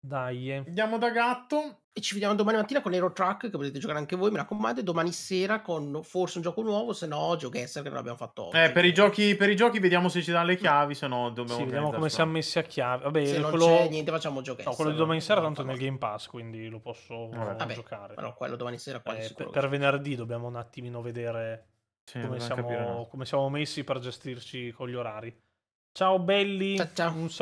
Dai. Andiamo da gatto. E ci vediamo domani mattina con Aero Truck che potete giocare anche voi, mi raccomando, e domani sera con forse un gioco nuovo, se no Geoguessr che non abbiamo fatto eh, oggi. Eh, per i, giochi, per i giochi vediamo se ci danno le mm. chiavi, se no dobbiamo... Sì, vediamo come siamo messi a chiavi. Vabbè, se quello... non c'è niente facciamo Geoguessr. No, cioè, quello di domani sera tanto nel Game Pass, quindi lo posso no, vabbè, giocare. Però quello domani sera eh, quasi eh, per, per venerdì dobbiamo un attimino vedere sì, come, siamo, come siamo messi per gestirci con gli orari. Ciao belli, ciao, ciao.